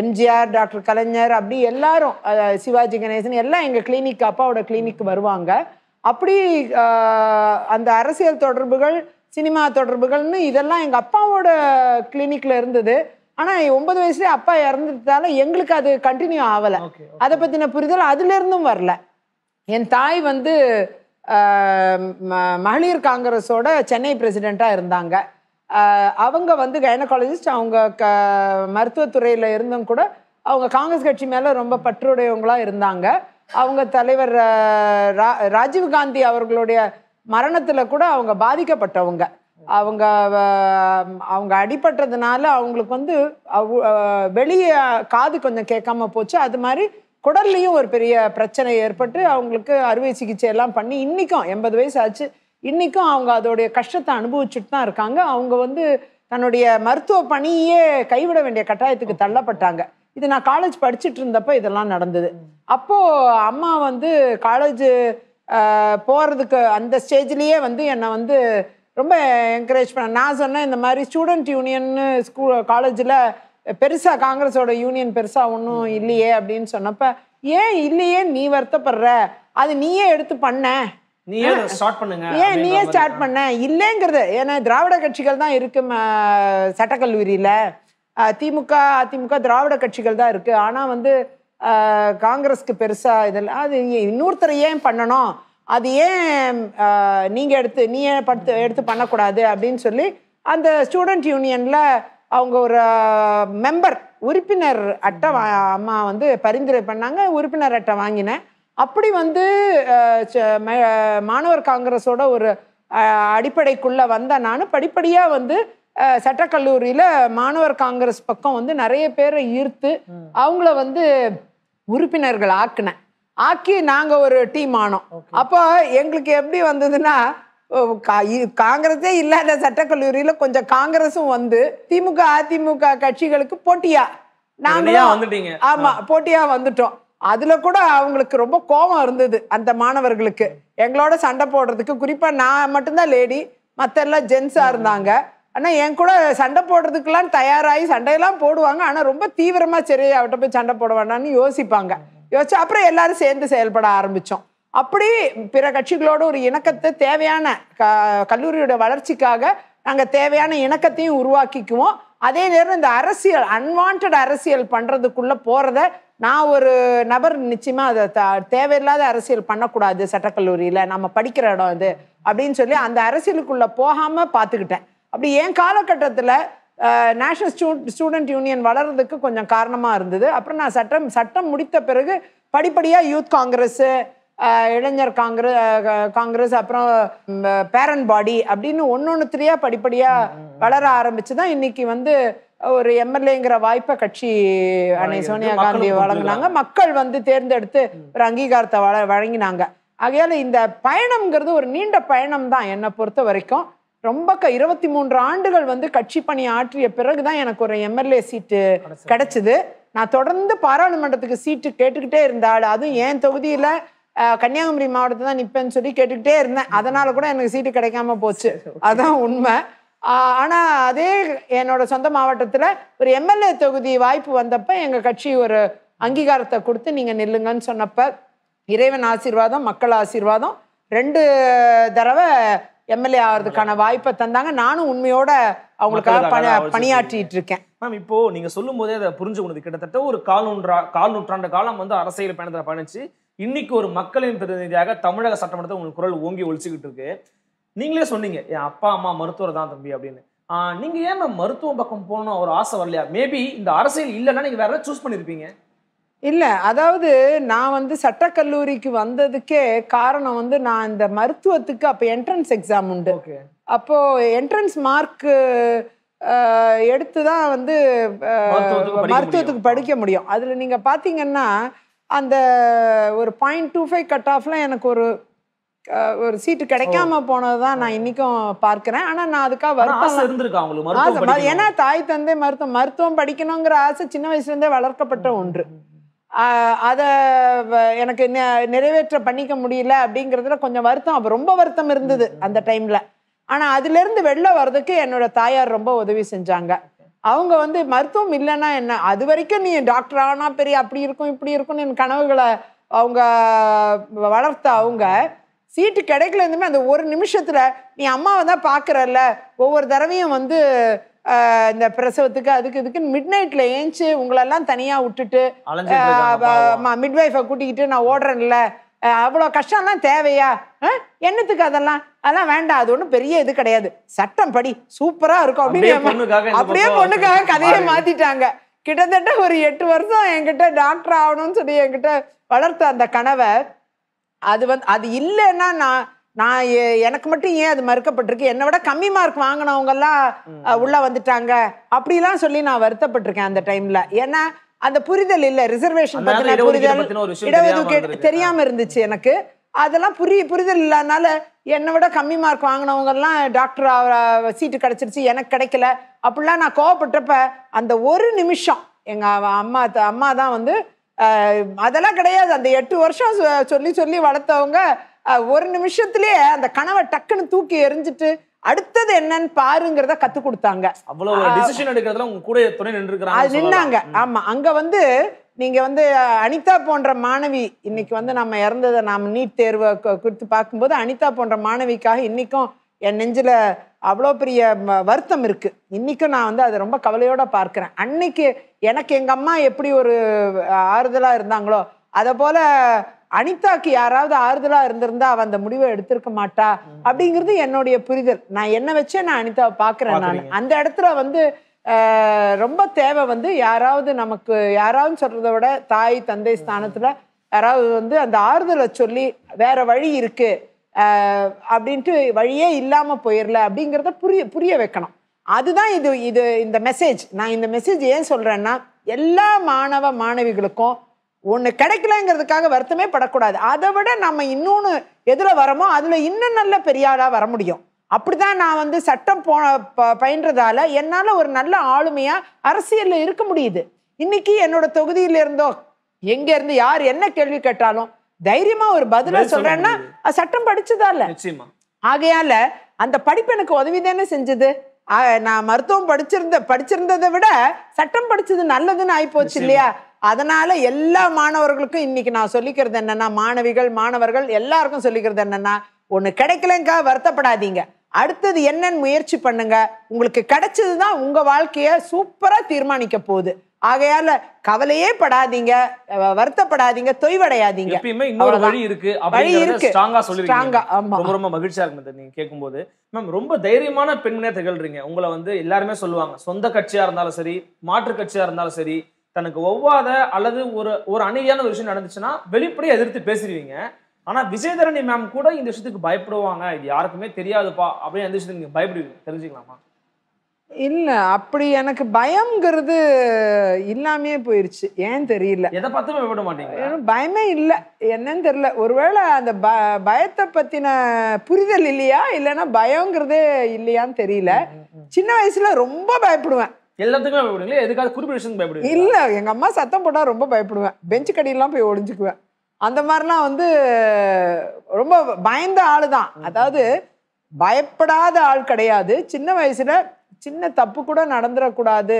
எம்ஜிஆர் டாக்டர் கலைஞர் அப்படி எல்லாரும் சிவாஜி கணேசன் எல்லாம் எங்கள் கிளினிக் அப்பாவோட கிளினிக் வருவாங்க அப்படி அந்த அரசியல் தொடர்புகள் சினிமா தொடர்புகள்னு இதெல்லாம் எங்கள் அப்பாவோட கிளினிக்கில் இருந்தது ஆனால் ஒன்பது வயசுலேயே அப்பா இறந்துட்டதால எங்களுக்கு அது கண்டினியூ ஆகலை அதை பற்றின புரிதல் அதுலேருந்தும் வரல என் தாய் வந்து மகளிர் காங்கிரஸோட சென்னை பிரசிடெண்ட்டாக இருந்தாங்க அவங்க வந்து கைனகாலஜிஸ்ட் அவங்க க மருத்துவத்துறையில் இருந்தும் கூட அவங்க காங்கிரஸ் கட்சி மேலே ரொம்ப பற்றுடையவங்களாக இருந்தாங்க அவங்க தலைவர் ரா ராஜீவ்காந்தி அவர்களுடைய மரணத்தில் கூட அவங்க பாதிக்கப்பட்டவங்க அவங்க அவங்க அடிபட்டதுனால அவங்களுக்கு வந்து வெளியே காது கொஞ்சம் கேட்காம போச்சு அது மாதிரி குடல்லையும் ஒரு பெரிய பிரச்சனை ஏற்பட்டு அவங்களுக்கு அறுவை சிகிச்சை எல்லாம் பண்ணி இன்னைக்கும் எண்பது வயசு ஆச்சு இன்றைக்கும் அவங்க அதோடைய கஷ்டத்தை அனுபவிச்சுட்டு தான் இருக்காங்க அவங்க வந்து தன்னுடைய மருத்துவ பணியே கைவிட வேண்டிய கட்டாயத்துக்கு தள்ளப்பட்டாங்க இது நான் காலேஜ் படிச்சுட்டு இருந்தப்ப இதெல்லாம் நடந்தது அப்போது அம்மா வந்து காலேஜ் போகிறதுக்கு அந்த ஸ்டேஜ்லேயே வந்து என்னை வந்து ரொம்ப என்கரேஜ் பண்ண நான் சொன்னேன் இந்த மாதிரி ஸ்டூடெண்ட் யூனியன்னு ஸ்கூல் காலேஜில் பெருசாக காங்கிரஸோட யூனியன் பெருசாக ஒன்றும் இல்லையே அப்படின்னு சொன்னப்ப ஏன் இல்லையே நீ வருத்தப்படுற அது நீயே எடுத்து பண்ண நீயே ஸ்டார்ட் ஏன் நீயே ஸ்டார்ட் பண்ண இல்லைங்கிறது ஏன்னா திராவிட கட்சிகள் தான் இருக்கு சட்டக்கல்லூரியில் திமுக அதிமுக திராவிட கட்சிகள் தான் இருக்குது ஆனால் வந்து காங்கிரஸ்க்கு பெருசாக இதெல்லாம் அது இன்னொருத்தர் ஏன் பண்ணணும் அது ஏன் நீங்கள் எடுத்து நீ ஏன் படுத்து எடுத்து பண்ணக்கூடாது அப்படின்னு சொல்லி அந்த ஸ்டூடெண்ட் யூனியனில் அவங்க ஒரு மெம்பர் உறுப்பினர் அட்டை அம்மா வந்து பரிந்துரை பண்ணாங்க உறுப்பினர் அட்டை வாங்கினேன் அப்படி வந்து மாணவர் காங்கிரஸோட ஒரு அடிப்படைக்குள்ளே வந்த நான் படிப்படியாக வந்து சட்டக்கல்லூரியில் மாணவர் காங்கிரஸ் பக்கம் வந்து நிறைய பேரை ஈர்த்து அவங்கள வந்து உறுப்பினர்கள் ஆக்கினேன் ஆக்கி நாங்கள் ஒரு டீம் ஆனோம் அப்போ எங்களுக்கு எப்படி வந்ததுன்னா காங்கிரஸே இல்லாத சட்டக்கல்லூரியில் கொஞ்சம் காங்கிரஸும் வந்து திமுக அதிமுக கட்சிகளுக்கு போட்டியா நாங்களும் ஆமாம் போட்டியா வந்துட்டோம் அதுல கூட அவங்களுக்கு ரொம்ப கோபம் இருந்தது அந்த மாணவர்களுக்கு எங்களோட சண்டை போடுறதுக்கு குறிப்பா நான் மட்டும்தான் லேடி மற்றெல்லாம் ஜென்ஸா இருந்தாங்க ஆனால் என் கூட சண்டை போடுறதுக்கெல்லாம் தயாராகி சண்டையெல்லாம் போடுவாங்க ஆனால் ரொம்ப தீவிரமாக சரி அவட்ட போய் சண்டை போட வேண்டாம்னு யோசிப்பாங்க யோசிச்சு அப்புறம் எல்லாரும் சேர்ந்து செயல்பட ஆரம்பித்தோம் அப்படி பிற கட்சிகளோட ஒரு இணக்கத்தை தேவையான க கல்லூரியோட வளர்ச்சிக்காக நாங்கள் தேவையான இணக்கத்தையும் உருவாக்கிக்குவோம் அதே நேரம் இந்த அரசியல் அன்வான்ட் அரசியல் பண்ணுறதுக்குள்ளே போகிறத நான் ஒரு நபர் நிச்சயமாக அதை த தேவையில்லாத அரசியல் பண்ணக்கூடாது சட்டக்கல்லூரியில் நம்ம படிக்கிற இடம் அது அப்படின்னு சொல்லி அந்த அரசியலுக்குள்ளே போகாமல் பார்த்துக்கிட்டேன் அப்படி என் காலகட்டத்தில் நேஷனல் ஸ்டூ ஸ்டூடெண்ட் யூனியன் வளர்கிறதுக்கு கொஞ்சம் காரணமாக இருந்தது அப்புறம் நான் சட்டம் சட்டம் முடித்த பிறகு படிப்படியாக யூத் காங்கிரஸ்ஸு இளைஞர் காங்கிரஸ் காங்கிரஸ் அப்புறம் பேரண்ட் பாடி அப்படின்னு ஒன்று ஒன்றுத்திலேயே படிப்படியாக வளர ஆரம்பித்து தான் இன்றைக்கி வந்து ஒரு எம்எல்ஏங்கிற வாய்ப்பை கட்சி அன்னை சோனியா காந்தி வழங்கினாங்க மக்கள் வந்து தேர்ந்தெடுத்து ஒரு அங்கீகாரத்தை வழ வழங்கினாங்க ஆகையால் இந்த பயணம்ங்கிறது ஒரு நீண்ட பயணம் தான் என்னை பொறுத்த வரைக்கும் ரொம்ப க இருபத்தி மூன்று ஆண்டுகள் வந்து கட்சி பணி ஆற்றிய பிறகு தான் எனக்கு ஒரு எம்எல்ஏ சீட்டு கிடைச்சிது நான் தொடர்ந்து பாராளுமன்றத்துக்கு சீட்டு கேட்டுக்கிட்டே இருந்தாள் அதுவும் என் தொகுதியில் கன்னியாகுமரி மாவட்டத்தை தான் நிற்பேன்னு சொல்லி கேட்டுக்கிட்டே இருந்தேன் அதனால கூட எனக்கு சீட்டு கிடைக்காம போச்சு அதான் உண்மை ஆனால் அதே என்னோட சொந்த மாவட்டத்தில் ஒரு எம்எல்ஏ தொகுதி வாய்ப்பு வந்தப்போ எங்கள் கட்சி ஒரு அங்கீகாரத்தை கொடுத்து நீங்கள் நில்லுங்கன்னு சொன்னப்போ இறைவன் ஆசீர்வாதம் மக்கள் ஆசீர்வாதம் ரெண்டு தடவை எம்எல்ஏ ஆகிறதுக்கான வாய்ப்பை தந்தாங்க நானும் உண்மையோட அவங்களுக்காக பணி பணியாற்றிட்டு இருக்கேன் மேம் இப்போ நீங்க சொல்லும் போதே அதை புரிஞ்சுக்கணுது கிட்டத்தட்ட ஒரு கால் நூற்றா கால் நூற்றாண்டு காலம் வந்து அரசியல் பயணத்தில் பயணிச்சு இன்னைக்கு ஒரு மக்களின் பிரதிநிதியாக தமிழக சட்டமன்றத்தை உங்களுக்கு குரல் ஓங்கி ஒழிச்சுக்கிட்டு இருக்கு நீங்களே சொன்னீங்க என் அப்பா அம்மா மருத்துவர் தான் தம்பி அப்படின்னு நீங்க ஏன் மருத்துவ பக்கம் போகணும் ஒரு ஆசை வரலையா மேபி இந்த அரசியல் இல்லைன்னா நீங்க வேற சூஸ் பண்ணிருப்பீங்க இல்லை அதாவது நான் வந்து சட்டக்கல்லூரிக்கு வந்ததுக்கே காரணம் வந்து நான் இந்த மருத்துவத்துக்கு அப்போ என்ட்ரன்ஸ் எக்ஸாம் உண்டு அப்போது என்ட்ரன்ஸ் மார்க்கு எடுத்து தான் வந்து மருத்துவத்துக்கு படிக்க முடியும் அதில் நீங்கள் பார்த்தீங்கன்னா அந்த ஒரு பாயிண்ட் டூ ஃபைவ் கட் ஆஃப்ல எனக்கு ஒரு ஒரு சீட்டு கிடைக்காம போனது தான் நான் இன்னைக்கும் பார்க்கிறேன் ஆனா நான் அதுக்காக வருத்தம் ஏன்னா தாய் தந்தை மருத்துவம் மருத்துவம் படிக்கணுங்கிற ஆசை சின்ன வயசுல இருந்தே வளர்க்கப்பட்ட ஒன்று அதை எனக்கு நிறைவேற்ற பண்ணிக்க முடியல அப்படிங்கிறதுல கொஞ்சம் வருத்தம் அப்போ ரொம்ப வருத்தம் இருந்தது அந்த டைமில் ஆனால் அதுலேருந்து வெளில வர்றதுக்கு என்னோட தாயார் ரொம்ப உதவி செஞ்சாங்க அவங்க வந்து மருத்துவம் இல்லைன்னா என்ன அது வரைக்கும் நீ டாக்டர் ஆனால் பெரிய அப்படி இருக்கும் இப்படி இருக்கும்னு என் கனவுகளை அவங்க வளர்த்த அவங்க சீட்டு கிடைக்கல இருந்துமே அந்த ஒரு நிமிஷத்தில் நீ அம்மாவை தான் பார்க்குறல்ல ஒவ்வொரு தடவையும் வந்து இந்த பிரசவத்துக்கு அதுக்கு இதுக்கு மிட் நைட்ல ஏஞ்சி உங்களெல்லாம் தனியா விட்டுட்டு மிட் கூட்டிக்கிட்டு நான் ஓடுறேன்ல அவ்வளோ கஷ்டம்லாம் தேவையா என்னத்துக்கு அதெல்லாம் அதெல்லாம் வேண்டாம் அது ஒன்றும் பெரிய இது கிடையாது சட்டம் படி சூப்பராக இருக்கும் அப்படின்னு அப்படியே பொண்ணுக்காக கதையை மாத்திட்டாங்க கிட்டத்தட்ட ஒரு எட்டு வருஷம் என்கிட்ட டாக்டர் ஆகணும்னு சொல்லி என்கிட்ட வளர்த்த அந்த கனவை அது வந்து அது இல்லைன்னா நான் நான் எனக்கு மட்டும் ஏன் அது மறுக்கப்பட்டிருக்கு என்னை விட கம்மி மார்க் வாங்கினவங்கெல்லாம் உள்ள வந்துட்டாங்க அப்படிலாம் சொல்லி நான் வருத்தப்பட்டிருக்கேன் அந்த டைம்ல ஏன்னா அந்த புரிதல் இல்ல ரிசர்வேஷன் பத்தின புரிதல் இடஒதுக்கீடு தெரியாம இருந்துச்சு எனக்கு அதெல்லாம் புரிய புரிதல் இல்லாதனால என்னை விட கம்மி மார்க் எல்லாம் டாக்டர் சீட்டு கிடைச்சிருச்சு எனக்கு கிடைக்கல அப்படிலாம் நான் கோவப்பட்டப்ப அந்த ஒரு நிமிஷம் எங்க அம்மா அம்மா தான் வந்து அதெல்லாம் கிடையாது அந்த எட்டு வருஷம் சொல்லி சொல்லி வளர்த்தவங்க ஒரு நிமிஷத்துலயே அந்த கனவை டக்குன்னு தூக்கி எரிஞ்சிட்டு அடுத்தது என்னன்னு பாருங்கிறத கத்து கொடுத்தாங்க அவ்வளவு டிசிஷன் எடுக்கிறதுல உங்க கூட துணை நின்றுக்கிறாங்க நின்னாங்க ஆமா அங்க வந்து நீங்க வந்து அனிதா போன்ற மாணவி இன்னைக்கு வந்து நம்ம இறந்ததை நாம் நீட் தேர்வை குறித்து பார்க்கும்போது அனிதா போன்ற மாணவிக்காக இன்னைக்கும் என் நெஞ்சில் அவ்வளோ பெரிய வருத்தம் இருக்குது இன்றைக்கும் நான் வந்து அதை ரொம்ப கவலையோடு பார்க்குறேன் அன்னைக்கு எனக்கு எங்கள் அம்மா எப்படி ஒரு ஆறுதலாக இருந்தாங்களோ அதை போல் அனிதாக்கு யாராவது ஆறுதலா இருந்திருந்தா அவ அந்த முடிவை எடுத்திருக்க மாட்டா அப்படிங்கிறது என்னுடைய புரிதல் நான் என்ன வச்சே நான் அனிதாவை பாக்குறேன் நான் அந்த இடத்துல வந்து ரொம்ப தேவை வந்து யாராவது நமக்கு யாராவது சொல்றத விட தாய் தந்தை ஸ்தானத்துல யாராவது வந்து அந்த ஆறுதலை சொல்லி வேற வழி இருக்கு அப்படின்ட்டு வழியே இல்லாம போயிடல அப்படிங்கிறத புரிய புரிய வைக்கணும் அதுதான் இது இது இந்த மெசேஜ் நான் இந்த மெசேஜ் ஏன் சொல்றேன்னா எல்லா மாணவ மாணவிகளுக்கும் ஒன்று கிடைக்கலங்கிறதுக்காக வருத்தமே படக்கூடாது அதை விட நம்ம இன்னொன்று எதில் வரமோ அதில் இன்னும் நல்ல பெரியாளாக வர முடியும் அப்படி தான் நான் வந்து சட்டம் போ பயின்றதால என்னால் ஒரு நல்ல ஆளுமையாக அரசியலில் இருக்க முடியுது இன்னைக்கு என்னோட தொகுதியிலிருந்தோ எங்கேருந்து யார் என்ன கேள்வி கேட்டாலும் தைரியமாக ஒரு பதிலாக சொல்கிறேன்னா சட்டம் படிச்சதால ஆகையால அந்த படிப்பு எனக்கு உதவி தானே செஞ்சது நான் மருத்துவம் படிச்சிருந்த படிச்சிருந்ததை விட சட்டம் படிச்சது நல்லதுன்னு ஆயிப்போச்சு இல்லையா அதனால எல்லா மாணவர்களுக்கும் இன்னைக்கு நான் சொல்லிக்கிறது என்னன்னா மாணவிகள் மாணவர்கள் எல்லாருக்கும் சொல்லிக்கிறது என்னன்னா ஒன்று கிடைக்கலங்கா வருத்தப்படாதீங்க அடுத்தது என்னன்னு முயற்சி பண்ணுங்க உங்களுக்கு கிடைச்சது தான் வாழ்க்கைய வாழ்க்கையை சூப்பராக தீர்மானிக்க போகுது ஆகையால கவலையே படாதீங்க வருத்தப்படாதீங்க தொய்வடையாதீங்க எப்பயுமே இன்னொரு வழி இருக்கு வழி இருக்கு ஸ்ட்ராங்கா ரொம்ப ரொம்ப மகிழ்ச்சியா இருக்கு நீங்க போது மேம் ரொம்ப தைரியமான பெண்மணியா திகழ்றீங்க உங்களை வந்து எல்லாருமே சொல்லுவாங்க சொந்த கட்சியா இருந்தாலும் சரி மாற்று கட்சியா இருந்தாலும் சரி தனக்கு ஒவ்வாத அல்லது ஒரு ஒரு அநீதியான ஒரு விஷயம் நடந்துச்சுன்னா வெளிப்படையை எதிர்த்து பேசிடுவீங்க ஆனால் விஜயதரணி மேம் கூட இந்த விஷயத்துக்கு பயப்படுவாங்க இது யாருக்குமே தெரியாதுப்பா அப்படின்னு எந்த விஷயத்துக்கு நீங்கள் பயப்படுவீங்க தெரிஞ்சுக்கலாமா இல்லை அப்படி எனக்கு பயம்ங்கிறது இல்லாமே போயிடுச்சு ஏன் தெரியல எதை பார்த்துமே விட மாட்டேங்க பயமே இல்லை என்னன்னு தெரியல ஒருவேளை அந்த ப பயத்தை பற்றின புரிதல் இல்லையா இல்லைன்னா பயங்கிறதே இல்லையான்னு தெரியல சின்ன வயசில் ரொம்ப பயப்படுவேன் எல்லாத்துக்குமே பயப்படுவீங்களா எதுக்காக குறிப்பிட்ட விஷயம் பயப்படுவீங்க இல்ல எங்க அம்மா சத்தம் போட்டா ரொம்ப பயப்படுவேன் பெஞ்சு கடியெல்லாம் போய் ஒளிஞ்சுக்குவேன் அந்த மாதிரிலாம் வந்து ரொம்ப பயந்த ஆள் தான் அதாவது பயப்படாத ஆள் கிடையாது சின்ன வயசுல சின்ன தப்பு கூட நடந்துடக்கூடாது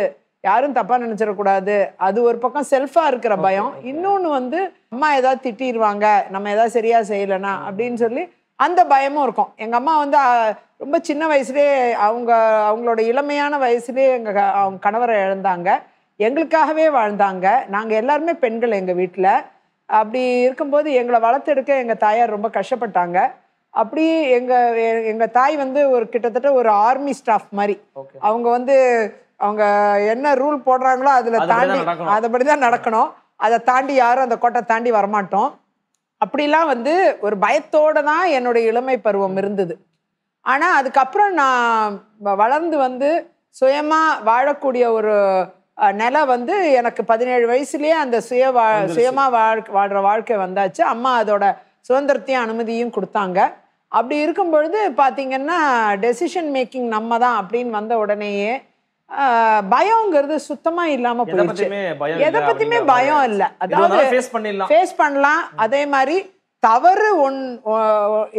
யாரும் தப்பா நினைச்சிடக்கூடாது அது ஒரு பக்கம் செல்ஃபா இருக்கிற பயம் இன்னொன்னு வந்து அம்மா ஏதாவது திட்டிடுவாங்க நம்ம ஏதாவது சரியா செய்யலைனா அப்படின்னு சொல்லி அந்த பயமும் இருக்கும் எங்க அம்மா வந்து ரொம்ப சின்ன வயசுலேயே அவங்க அவங்களோட இளமையான வயசுலேயே எங்கள் அவங்க கணவரை இழந்தாங்க எங்களுக்காகவே வாழ்ந்தாங்க நாங்கள் எல்லாருமே பெண்கள் எங்கள் வீட்டில் அப்படி இருக்கும்போது எங்களை வளர்த்தெடுக்க எங்கள் தாயார் ரொம்ப கஷ்டப்பட்டாங்க அப்படி எங்கள் எங்கள் தாய் வந்து ஒரு கிட்டத்தட்ட ஒரு ஆர்மி ஸ்டாஃப் மாதிரி அவங்க வந்து அவங்க என்ன ரூல் போடுறாங்களோ அதில் தாண்டி அதைப்படி தான் நடக்கணும் அதை தாண்டி யாரும் அந்த கோட்டை தாண்டி வரமாட்டோம் அப்படிலாம் வந்து ஒரு பயத்தோடு தான் என்னுடைய இளமை பருவம் இருந்தது ஆனால் அதுக்கப்புறம் நான் வளர்ந்து வந்து சுயமாக வாழக்கூடிய ஒரு நிலை வந்து எனக்கு பதினேழு வயசுலேயே அந்த சுய வா சுயமாக வாழ் வாழ்கிற வாழ்க்கை வந்தாச்சு அம்மா அதோட சுதந்திரத்தையும் அனுமதியும் கொடுத்தாங்க அப்படி இருக்கும் பொழுது பார்த்திங்கன்னா டெசிஷன் மேக்கிங் நம்ம தான் அப்படின்னு வந்த உடனேயே பயங்கிறது சுத்தமா இல்லாம போயிடுச்சு எதை பத்தியுமே பயம் இல்லை அதாவது ஃபேஸ் பண்ணலாம் அதே மாதிரி தவறு ஒன்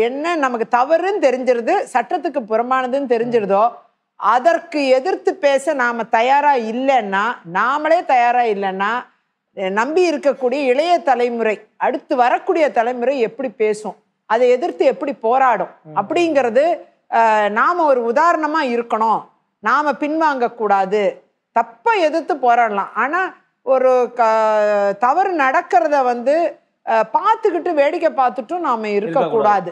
என்ன நமக்கு தவறுன்னு தெரிஞ்சிருது சட்டத்துக்கு புறமானதுன்னு தெரிஞ்சிருதோ அதற்கு எதிர்த்து பேச நாம் தயாராக இல்லைன்னா நாமளே தயாராக இல்லைன்னா நம்பி இருக்கக்கூடிய இளைய தலைமுறை அடுத்து வரக்கூடிய தலைமுறை எப்படி பேசும் அதை எதிர்த்து எப்படி போராடும் அப்படிங்கிறது நாம் ஒரு உதாரணமாக இருக்கணும் நாம் பின்வாங்கக்கூடாது தப்பை எதிர்த்து போராடலாம் ஆனால் ஒரு க தவறு நடக்கிறத வந்து பார்த்துக்கிட்டு வேடிக்கை பார்த்துட்டும் நாம இருக்கக்கூடாது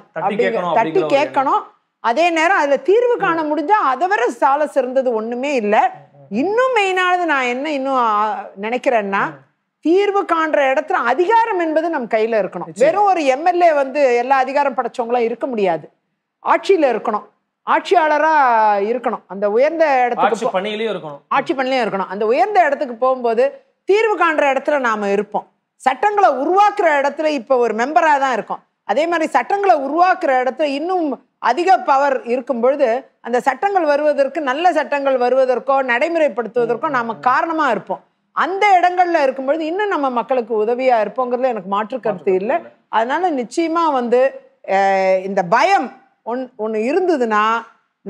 தட்டி கேட்கணும் அதே நேரம் அதுல தீர்வு காண முடிஞ்சா அதை வர சால சிறந்தது ஒண்ணுமே இல்லை இன்னும் மெயினானது நான் என்ன இன்னும் நினைக்கிறேன்னா தீர்வு காண்ற இடத்துல அதிகாரம் என்பது நம் கையில இருக்கணும் வெறும் ஒரு எம்எல்ஏ வந்து எல்லா அதிகாரம் படைச்சவங்களாம் இருக்க முடியாது ஆட்சியில இருக்கணும் ஆட்சியாளரா இருக்கணும் அந்த உயர்ந்த இடத்துக்கு ஆட்சி பண்ணிலையும் இருக்கணும் அந்த உயர்ந்த இடத்துக்கு போகும்போது தீர்வு காண்ற இடத்துல நாம இருப்போம் சட்டங்களை உருவாக்குற இடத்துல இப்போ ஒரு மெம்பராக தான் இருக்கும் அதே மாதிரி சட்டங்களை உருவாக்குற இடத்துல இன்னும் அதிக பவர் இருக்கும் பொழுது அந்த சட்டங்கள் வருவதற்கு நல்ல சட்டங்கள் வருவதற்கோ நடைமுறைப்படுத்துவதற்கோ நாம காரணமாக இருப்போம் அந்த இடங்கள்ல இருக்கும்பொழுது இன்னும் நம்ம மக்களுக்கு உதவியாக இருப்போங்கிறது எனக்கு மாற்று கருத்து இல்லை அதனால நிச்சயமாக வந்து இந்த பயம் ஒன் ஒன்று இருந்ததுன்னா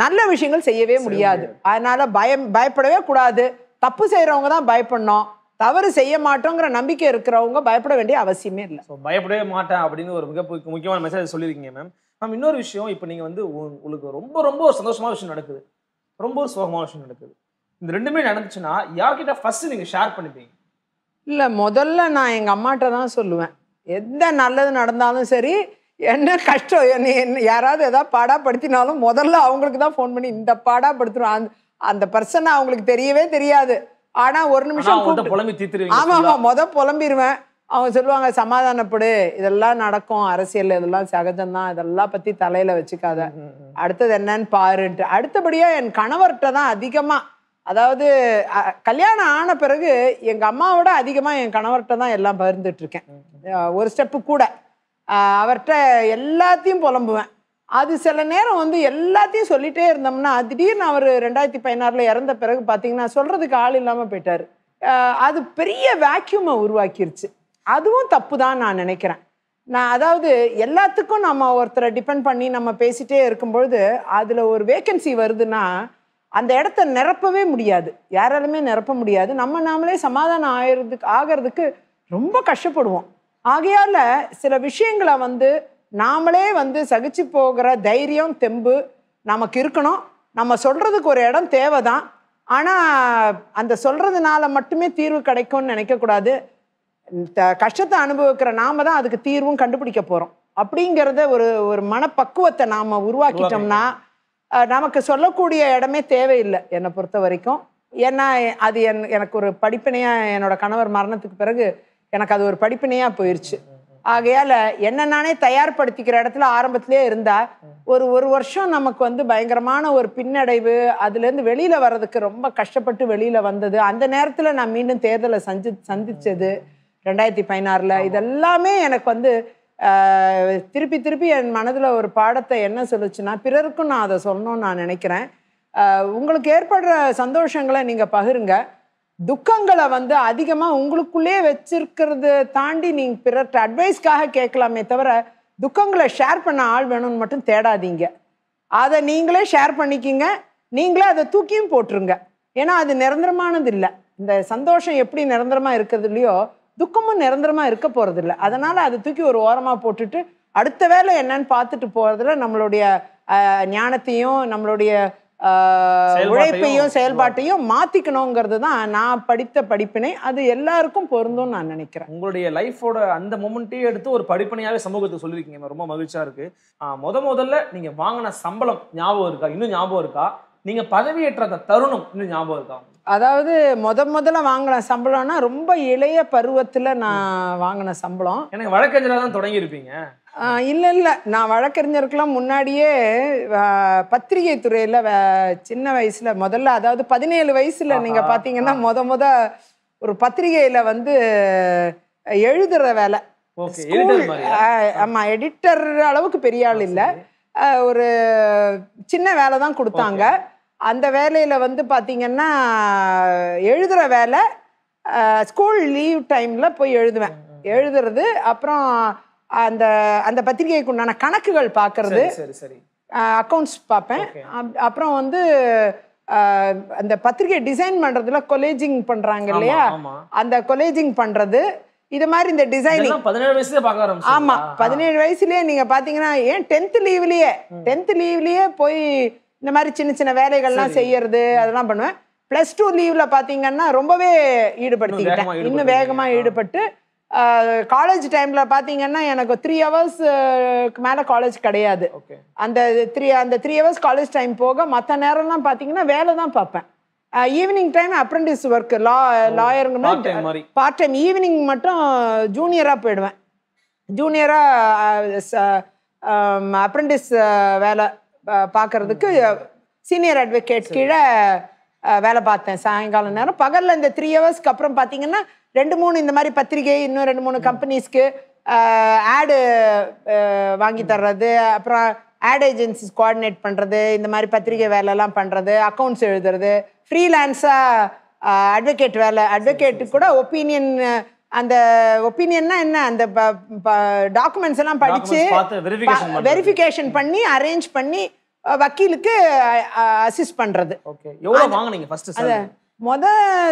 நல்ல விஷயங்கள் செய்யவே முடியாது அதனால பயம் பயப்படவே கூடாது தப்பு செய்கிறவங்க தான் பயப்படணும் தவறு செய்ய மாட்டோங்கிற நம்பிக்கை இருக்கிறவங்க பயப்பட வேண்டிய அவசியமே இல்லை ஸோ பயப்படவே மாட்டேன் அப்படின்னு ஒரு மிக முக்கியமான மெசேஜ் சொல்லியிருக்கீங்க மேம் மேம் இன்னொரு விஷயம் இப்போ நீங்கள் வந்து உங்களுக்கு ரொம்ப ரொம்ப ஒரு சந்தோஷமான விஷயம் நடக்குது ரொம்ப ஒரு சோகமான விஷயம் நடக்குது இந்த ரெண்டுமே நடந்துச்சுன்னா யார்கிட்ட ஃபர்ஸ்ட் நீங்கள் ஷேர் பண்ணிப்பீங்க இல்லை முதல்ல நான் எங்கள் அம்மாட்ட தான் சொல்லுவேன் எந்த நல்லது நடந்தாலும் சரி என்ன கஷ்டம் என்ன என்ன யாராவது எதாவது படுத்தினாலும் முதல்ல அவங்களுக்கு தான் ஃபோன் பண்ணி இந்த படுத்துருவோம் அந்த அந்த பர்சன் அவங்களுக்கு தெரியவே தெரியாது ஆனா ஒரு நிமிஷம் புலம்பி தீத்துருவீங்க ஆமா ஆமா முத புலம்பிடுவேன் அவங்க சொல்லுவாங்க சமாதானப்படு இதெல்லாம் நடக்கும் அரசியல் இதெல்லாம் சகஜம்தான் இதெல்லாம் பத்தி தலையில வச்சுக்காத அடுத்தது என்னன்னு பாருன்ட்டு அடுத்தபடியா என் கணவர்கிட்ட தான் அதிகமா அதாவது கல்யாணம் ஆன பிறகு எங்க அம்மாவோட அதிகமா என் கணவர்கிட்ட தான் எல்லாம் பகிர்ந்துட்டு இருக்கேன் ஒரு ஸ்டெப்பு கூட அவர்கிட்ட எல்லாத்தையும் புலம்புவேன் அது சில நேரம் வந்து எல்லாத்தையும் சொல்லிகிட்டே இருந்தோம்னா திடீர்னு அவர் ரெண்டாயிரத்தி பதினாறில் இறந்த பிறகு பார்த்தீங்கன்னா சொல்கிறதுக்கு ஆள் இல்லாமல் போயிட்டார் அது பெரிய வேக்யூமை உருவாக்கிருச்சு அதுவும் தப்பு தான் நான் நினைக்கிறேன் நான் அதாவது எல்லாத்துக்கும் நம்ம ஒருத்தரை டிபெண்ட் பண்ணி நம்ம பேசிகிட்டே இருக்கும்பொழுது அதில் ஒரு வேக்கன்சி வருதுன்னா அந்த இடத்த நிரப்பவே முடியாது யாராலுமே நிரப்ப முடியாது நம்ம நாமளே சமாதானம் ஆகிறதுக்கு ஆகிறதுக்கு ரொம்ப கஷ்டப்படுவோம் ஆகையால் சில விஷயங்களை வந்து நாமளே வந்து சகிச்சு போகிற தைரியம் தெம்பு நமக்கு இருக்கணும் நம்ம சொல்கிறதுக்கு ஒரு இடம் தேவை தான் ஆனால் அந்த சொல்கிறதுனால மட்டுமே தீர்வு கிடைக்கும்னு நினைக்கக்கூடாது த கஷ்டத்தை அனுபவிக்கிற நாம தான் அதுக்கு தீர்வும் கண்டுபிடிக்க போகிறோம் அப்படிங்கிறத ஒரு ஒரு மனப்பக்குவத்தை நாம் உருவாக்கிட்டோம்னா நமக்கு சொல்லக்கூடிய இடமே தேவையில்லை என்னை பொறுத்த வரைக்கும் ஏன்னா அது என் எனக்கு ஒரு படிப்பினையாக என்னோட கணவர் மரணத்துக்கு பிறகு எனக்கு அது ஒரு படிப்பினையாக போயிடுச்சு ஆகையால் என்ன நானே தயார்படுத்திக்கிற இடத்துல ஆரம்பத்திலே இருந்தால் ஒரு ஒரு வருஷம் நமக்கு வந்து பயங்கரமான ஒரு பின்னடைவு அதுலேருந்து வெளியில் வர்றதுக்கு ரொம்ப கஷ்டப்பட்டு வெளியில் வந்தது அந்த நேரத்தில் நான் மீண்டும் தேர்தலை சந்தி சந்தித்தது ரெண்டாயிரத்தி பதினாறில் இதெல்லாமே எனக்கு வந்து திருப்பி திருப்பி என் மனதில் ஒரு பாடத்தை என்ன சொல்லுச்சுன்னா பிறருக்கும் நான் அதை சொல்லணும்னு நான் நினைக்கிறேன் உங்களுக்கு ஏற்படுற சந்தோஷங்களை நீங்கள் பகிருங்க துக்கங்களை வந்து அதிகமாக உங்களுக்குள்ளே வச்சிருக்கிறத தாண்டி நீங்கள் பிறர்கிட்ட அட்வைஸ்க்காக கேட்கலாமே தவிர துக்கங்களை ஷேர் பண்ண ஆள் வேணும்னு மட்டும் தேடாதீங்க அதை நீங்களே ஷேர் பண்ணிக்கிங்க நீங்களே அதை தூக்கியும் போட்டுருங்க ஏன்னா அது நிரந்தரமானது இல்லை இந்த சந்தோஷம் எப்படி நிரந்தரமாக இருக்கிறது இல்லையோ துக்கமும் நிரந்தரமாக இருக்க போகிறதில்ல அதனால் அதை தூக்கி ஒரு ஓரமாக போட்டுட்டு அடுத்த வேலை என்னன்னு பார்த்துட்டு போகிறதுல நம்மளுடைய ஞானத்தையும் நம்மளுடைய உழைப்பையும் செயல்பாட்டையும் மாத்திக்கணுங்கிறது தான் நான் படித்த படிப்பினை அது எல்லாருக்கும் பொருந்தும் நான் நினைக்கிறேன் உங்களுடைய லைஃபோட அந்த மூமெண்ட்டே எடுத்து ஒரு படிப்பனையாவே சமூகத்துக்கு சொல்லியிருக்கீங்க ரொம்ப மகிழ்ச்சியா இருக்கு முத முதல்ல நீங்க வாங்கின சம்பளம் ஞாபகம் இருக்கா இன்னும் ஞாபகம் இருக்கா நீங்க பதவியேற்ற அந்த தருணம் இன்னும் ஞாபகம் இருக்கா அதாவது முத முதல்ல வாங்கின சம்பளம்னா ரொம்ப இளைய பருவத்துல நான் வாங்கின சம்பளம் எனக்கு வழக்கறிஞராக தான் தொடங்கியிருப்பீங்க இல்லை இல்லை நான் வழக்கறிஞருக்கெல்லாம் முன்னாடியே பத்திரிகை துறையில் சின்ன வயசில் முதல்ல அதாவது பதினேழு வயசில் நீங்கள் பார்த்தீங்கன்னா முத முத ஒரு பத்திரிகையில் வந்து எழுதுகிற வேலை ஆமாம் எடிட்டர் அளவுக்கு பெரிய ஆள் இல்லை ஒரு சின்ன வேலை தான் கொடுத்தாங்க அந்த வேலையில் வந்து பார்த்திங்கன்னா எழுதுகிற வேலை ஸ்கூல் லீவ் டைமில் போய் எழுதுவேன் எழுதுறது அப்புறம் அந்த அந்த பத்திரிகைக்கு உண்டான கணக்குகள் பார்க்கறது அக்கௌண்ட்ஸ் பார்ப்பேன் அப்புறம் வந்து அந்த பத்திரிகை டிசைன் பண்றதுல கொலேஜிங் பண்றாங்க இல்லையா அந்த கொலேஜிங் பண்றது இது மாதிரி இந்த டிசைனிங் பதினேழு வயசுல ஆமா பதினேழு வயசுலயே நீங்க பாத்தீங்கன்னா ஏன் டென்த் லீவ்லயே டென்த் லீவ்லயே போய் இந்த மாதிரி சின்ன சின்ன வேலைகள்லாம் செய்யறது அதெல்லாம் பண்ணுவேன் பிளஸ் டூ லீவ்ல பாத்தீங்கன்னா ரொம்பவே ஈடுபடுத்திக்கிட்டேன் இன்னும் வேகமா ஈடுபட்டு காலேஜ் டைமில் பார்த்தீங்கன்னா எனக்கு த்ரீ ஹவர்ஸ்க்கு மேலே காலேஜ் கிடையாது அந்த த்ரீ அந்த த்ரீ ஹவர்ஸ் காலேஜ் டைம் போக மற்ற நேரம்லாம் பார்த்தீங்கன்னா வேலை தான் பார்ப்பேன் ஈவினிங் டைம் அப்ரெண்டிஸ் ஒர்க் லா லாயருங்க பார்ட் டைம் ஈவினிங் மட்டும் ஜூனியராக போயிடுவேன் ஜூனியராக அப்ரெண்டிஸ் வேலை பார்க்கறதுக்கு சீனியர் அட்வொகேட் கீழே வேலை பார்த்தேன் சாயங்காலம் நேரம் பகலில் இந்த த்ரீ ஹவர்ஸ்க்கு அப்புறம் பார்த்தீங்கன்னா ரெண்டு மூணு இந்த மாதிரி பத்திரிகை இன்னும் ரெண்டு மூணு கம்பெனிஸ்க்கு ஆடு வாங்கி தர்றது அப்புறம் ஆட் ஏஜென்சிஸ் கோஆர்டினேட் பண்ணுறது இந்த மாதிரி பத்திரிகை வேலைலாம் பண்ணுறது அக்கௌண்ட்ஸ் எழுதுறது ஃப்ரீலான்ஸாக அட்வொகேட் வேலை அட்வொகேட்டு கூட ஒப்பீனியன் அந்த ஒப்பீனியன்னா என்ன அந்த டாக்குமெண்ட்ஸ் எல்லாம் படித்து வெரிஃபிகேஷன் பண்ணி அரேஞ்ச் பண்ணி வக்கீலுக்கு அசிஸ்ட் பண்ணுறது ஓகே எவ்வளோ வாங்கினீங்க ஃபஸ்ட்டு மொத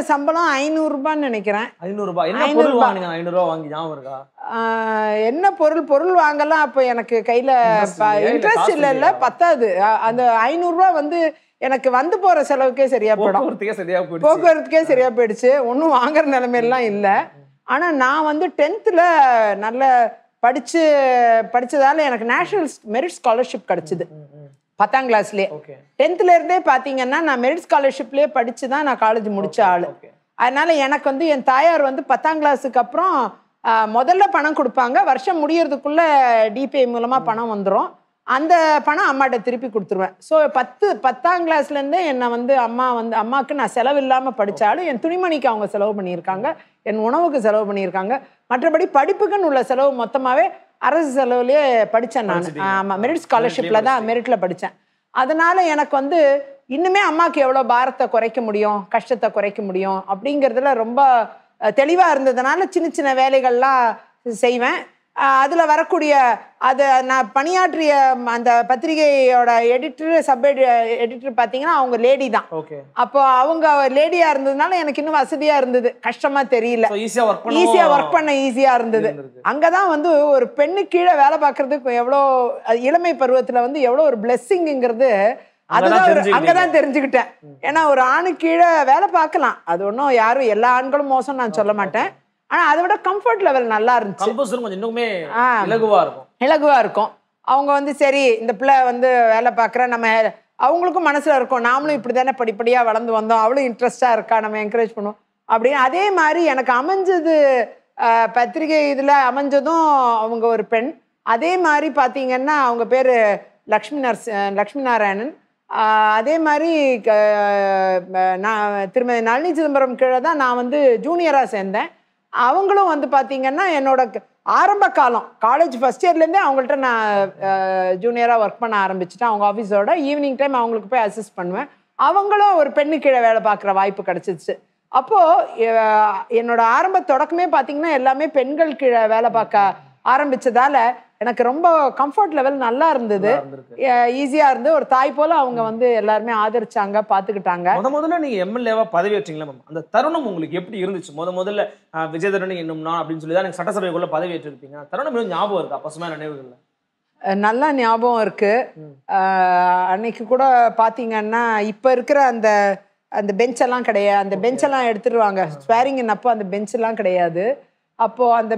சம்பளம் ஐநூறுரூபான்னு நினைக்கிறேன் ஐநூறுரூபா என்ன பொருள் வாங்கி ஞாபகம் என்ன பொருள் பொருள் வாங்கலாம் அப்போ எனக்கு கையில் இன்ட்ரெஸ்ட் இல்லை இல்லை பத்தாது அந்த ஐநூறுரூவா வந்து எனக்கு வந்து போகிற செலவுக்கே சரியாக போயிடும் போக்குவரத்துக்கே சரியாக போயிடுச்சு ஒன்றும் வாங்குற நிலைமையெல்லாம் இல்லை ஆனால் நான் வந்து டென்த்தில் நல்ல படித்து படித்ததால் எனக்கு நேஷனல் மெரிட் ஸ்காலர்ஷிப் கிடச்சிது பத்தாம் கிளாஸ்லேயே டென்த்ல இருந்தே பார்த்தீங்கன்னா நான் மெரிட் ஸ்காலர்ஷிப்லேயே படித்து தான் நான் காலேஜ் முடித்த ஆள் அதனால எனக்கு வந்து என் தாயார் வந்து பத்தாம் கிளாஸுக்கு அப்புறம் முதல்ல பணம் கொடுப்பாங்க வருஷம் முடியறதுக்குள்ள டிபிஐ மூலமாக பணம் வந்துடும் அந்த பணம் அம்மாட்ட திருப்பி கொடுத்துருவேன் ஸோ பத்து பத்தாம் கிளாஸ்லேருந்தே என்னை வந்து அம்மா வந்து அம்மாவுக்கு நான் செலவு இல்லாமல் படித்தாலும் என் துணிமணிக்கு அவங்க செலவு பண்ணியிருக்காங்க என் உணவுக்கு செலவு பண்ணியிருக்காங்க மற்றபடி படிப்புக்குன்னு உள்ள செலவு மொத்தமாகவே அரசு செலவுலேயே படித்தேன் நான் ஆமாம் மெரிட் ஸ்காலர்ஷிப்பில் தான் மெரிட்டில் படித்தேன் அதனால் எனக்கு வந்து இன்னுமே அம்மாவுக்கு எவ்வளோ பாரத்தை குறைக்க முடியும் கஷ்டத்தை குறைக்க முடியும் அப்படிங்கிறதுல ரொம்ப தெளிவாக இருந்ததுனால சின்ன சின்ன வேலைகள்லாம் செய்வேன் அதில் வரக்கூடிய அதை நான் பணியாற்றிய அந்த பத்திரிகையோட எடிட்டர் சப் எடிட்டர் பார்த்தீங்கன்னா அவங்க லேடி தான் ஓகே அப்போ அவங்க லேடியாக இருந்ததுனால எனக்கு இன்னும் வசதியாக இருந்தது கஷ்டமாக தெரியல ஈஸியாக ஒர்க் பண்ண ஈஸியாக இருந்தது அங்கே தான் வந்து ஒரு பெண்ணு கீழே வேலை பார்க்குறதுக்கு எவ்வளோ இளமை பருவத்தில் வந்து எவ்வளோ ஒரு பிளெஸ்ஸிங்கிறது அதுதான் அங்கதான் தெரிஞ்சுக்கிட்டேன் ஏன்னா ஒரு ஆணு கீழே வேலை பார்க்கலாம் அது ஒன்றும் யாரும் எல்லா ஆண்களும் மோசம் நான் சொல்ல மாட்டேன் ஆனா அதை விட கம்ஃபர்ட் லெவல் நல்லா இருந்துச்சு கொஞ்சம் இன்னுமே இலகுவா இருக்கும் இலகுவாக இருக்கும் அவங்க வந்து சரி இந்த பிள்ளை வந்து வேலை பார்க்குற நம்ம அவங்களுக்கும் மனசில் இருக்கும் நாமளும் இப்படி தானே படிப்படியாக வளர்ந்து வந்தோம் அவ்வளோ இன்ட்ரெஸ்டாக இருக்கா நம்ம என்கரேஜ் பண்ணுவோம் அப்படின்னு அதே மாதிரி எனக்கு அமைஞ்சது பத்திரிகை இதில் அமைஞ்சதும் அவங்க ஒரு பெண் அதே மாதிரி பார்த்தீங்கன்னா அவங்க பேர் லக்ஷ்மி நர்ஸ் லக்ஷ்மி நாராயணன் அதே மாதிரி நான் திருமதி நளினி சிதம்பரம் கீழே தான் நான் வந்து ஜூனியராக சேர்ந்தேன் அவங்களும் வந்து பார்த்தீங்கன்னா என்னோட ஆரம்ப காலம் காலேஜ் ஃபஸ்ட் இயர்லேருந்தே அவங்கள்ட்ட நான் ஜூனியராக ஒர்க் பண்ண ஆரம்பிச்சுட்டேன் அவங்க ஆஃபீஸோட ஈவினிங் டைம் அவங்களுக்கு போய் அசிஸ்ட் பண்ணுவேன் அவங்களும் ஒரு பெண்ணு கீழே வேலை பார்க்குற வாய்ப்பு கிடச்சிச்சு அப்போது என்னோட ஆரம்ப தொடக்கமே பார்த்தீங்கன்னா எல்லாமே பெண்கள் கீழே வேலை பார்க்க ஆரம்பிச்சதால எனக்கு ரொம்ப கம்ஃபர்ட் லெவல் நல்லா இருந்தது ஈஸியா இருந்து ஒரு தாய் போல அவங்க வந்து எல்லாருமே ஆதரிச்சாங்க பாத்துக்கிட்டாங்க முத முதல்ல நீங்க எம்எல்ஏவா பதவி ஏற்றீங்களா மேம் அந்த தருணம் உங்களுக்கு எப்படி இருந்துச்சு முத முதல்ல விஜய் என்னும் நான் அப்படின்னு சொல்லி தான் சட்டசபைக்குள்ள பதவி ஏற்றிருப்பீங்க தருணம் ஞாபகம் இருக்கா பசுமையான நினைவுகள்ல நல்லா ஞாபகம் இருக்கு அன்னைக்கு கூட பாத்தீங்கன்னா இப்ப இருக்கிற அந்த அந்த பெஞ்ச் எல்லாம் கிடையாது அந்த பெஞ்ச் எல்லாம் எடுத்துருவாங்க ஸ்வேரிங் அப்போ அந்த பெஞ்ச் எல்லாம் கிடையாது அப்போ அந்த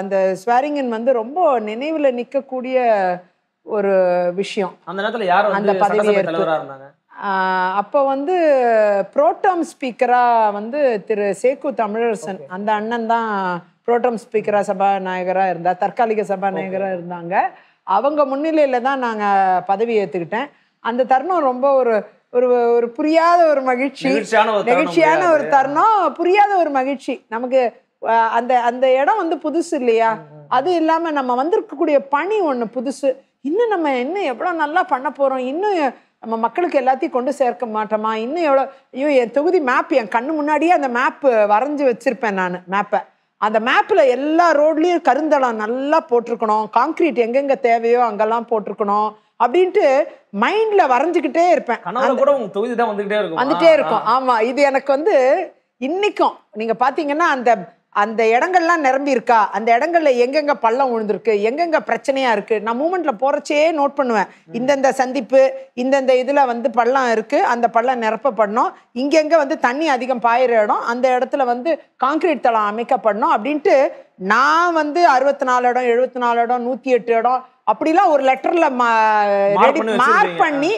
அந்த ஸ்வேரிங்கன் வந்து ரொம்ப நினைவில் நிற்கக்கூடிய ஒரு விஷயம் அந்த நேரத்தில் யாரும் அந்த பதவி அப்போ வந்து புரோட்டம் ஸ்பீக்கராக வந்து திரு சேக்கு தமிழரசன் அந்த அண்ணன் தான் புரோட்டம் ஸ்பீக்கராக சபாநாயகராக இருந்தார் தற்காலிக சபாநாயகராக இருந்தாங்க அவங்க முன்னிலையில் தான் நாங்கள் பதவி ஏற்றுக்கிட்டேன் அந்த தருணம் ரொம்ப ஒரு ஒரு ஒரு புரியாத ஒரு மகிழ்ச்சி நெகிழ்ச்சியான ஒரு தருணம் புரியாத ஒரு மகிழ்ச்சி நமக்கு அந்த அந்த இடம் வந்து புதுசு இல்லையா அது இல்லாம நம்ம வந்திருக்கக்கூடிய பணி ஒண்ணு புதுசு இன்னும் நம்ம இன்னும் எவ்வளவு நல்லா பண்ண போறோம் இன்னும் நம்ம மக்களுக்கு எல்லாத்தையும் கொண்டு சேர்க்க மாட்டோமா இன்னும் எவ்வளோ ஐயோ என் தொகுதி மேப் என் கண்ணு முன்னாடியே அந்த மேப்பு வரைஞ்சி வச்சுருப்பேன் நான் மேப்பை அந்த மேப்பில் எல்லா ரோட்லேயும் கருந்தளம் நல்லா போட்டிருக்கணும் காங்கிரீட் எங்கெங்கே தேவையோ அங்கெல்லாம் போட்டிருக்கணும் அப்படின்ட்டு மைண்டில் வரைஞ்சிக்கிட்டே இருப்பேன் கூட உங்கள் தொகுதி தான் வந்துகிட்டே இருக்கும் வந்துகிட்டே இருக்கும் ஆமாம் இது எனக்கு வந்து இன்னைக்கும் நீங்கள் பார்த்தீங்கன்னா அந்த அந்த இடங்கள்லாம் நிரம்பி இருக்கா அந்த இடங்கள்ல எங்கெங்க பள்ளம் விழுந்திருக்கு எங்கெங்க பிரச்சனையா இருக்கு நான் மூமெண்ட்ல போறச்சே நோட் பண்ணுவேன் இந்தந்த சந்திப்பு இந்தந்த இதுல வந்து பள்ளம் இருக்கு அந்த பள்ளம் நிரப்பப்படணும் இங்கெங்க வந்து தண்ணி அதிகம் பாயிற இடம் அந்த இடத்துல வந்து காங்கிரீட் தளம் அமைக்கப்படணும் அப்படின்ட்டு நான் வந்து அறுபத்தி நாலு இடம் எழுபத்தி நாலு இடம் நூத்தி எட்டு இடம் அப்படிலாம் ஒரு லெட்டர்ல மார்க் பண்ணி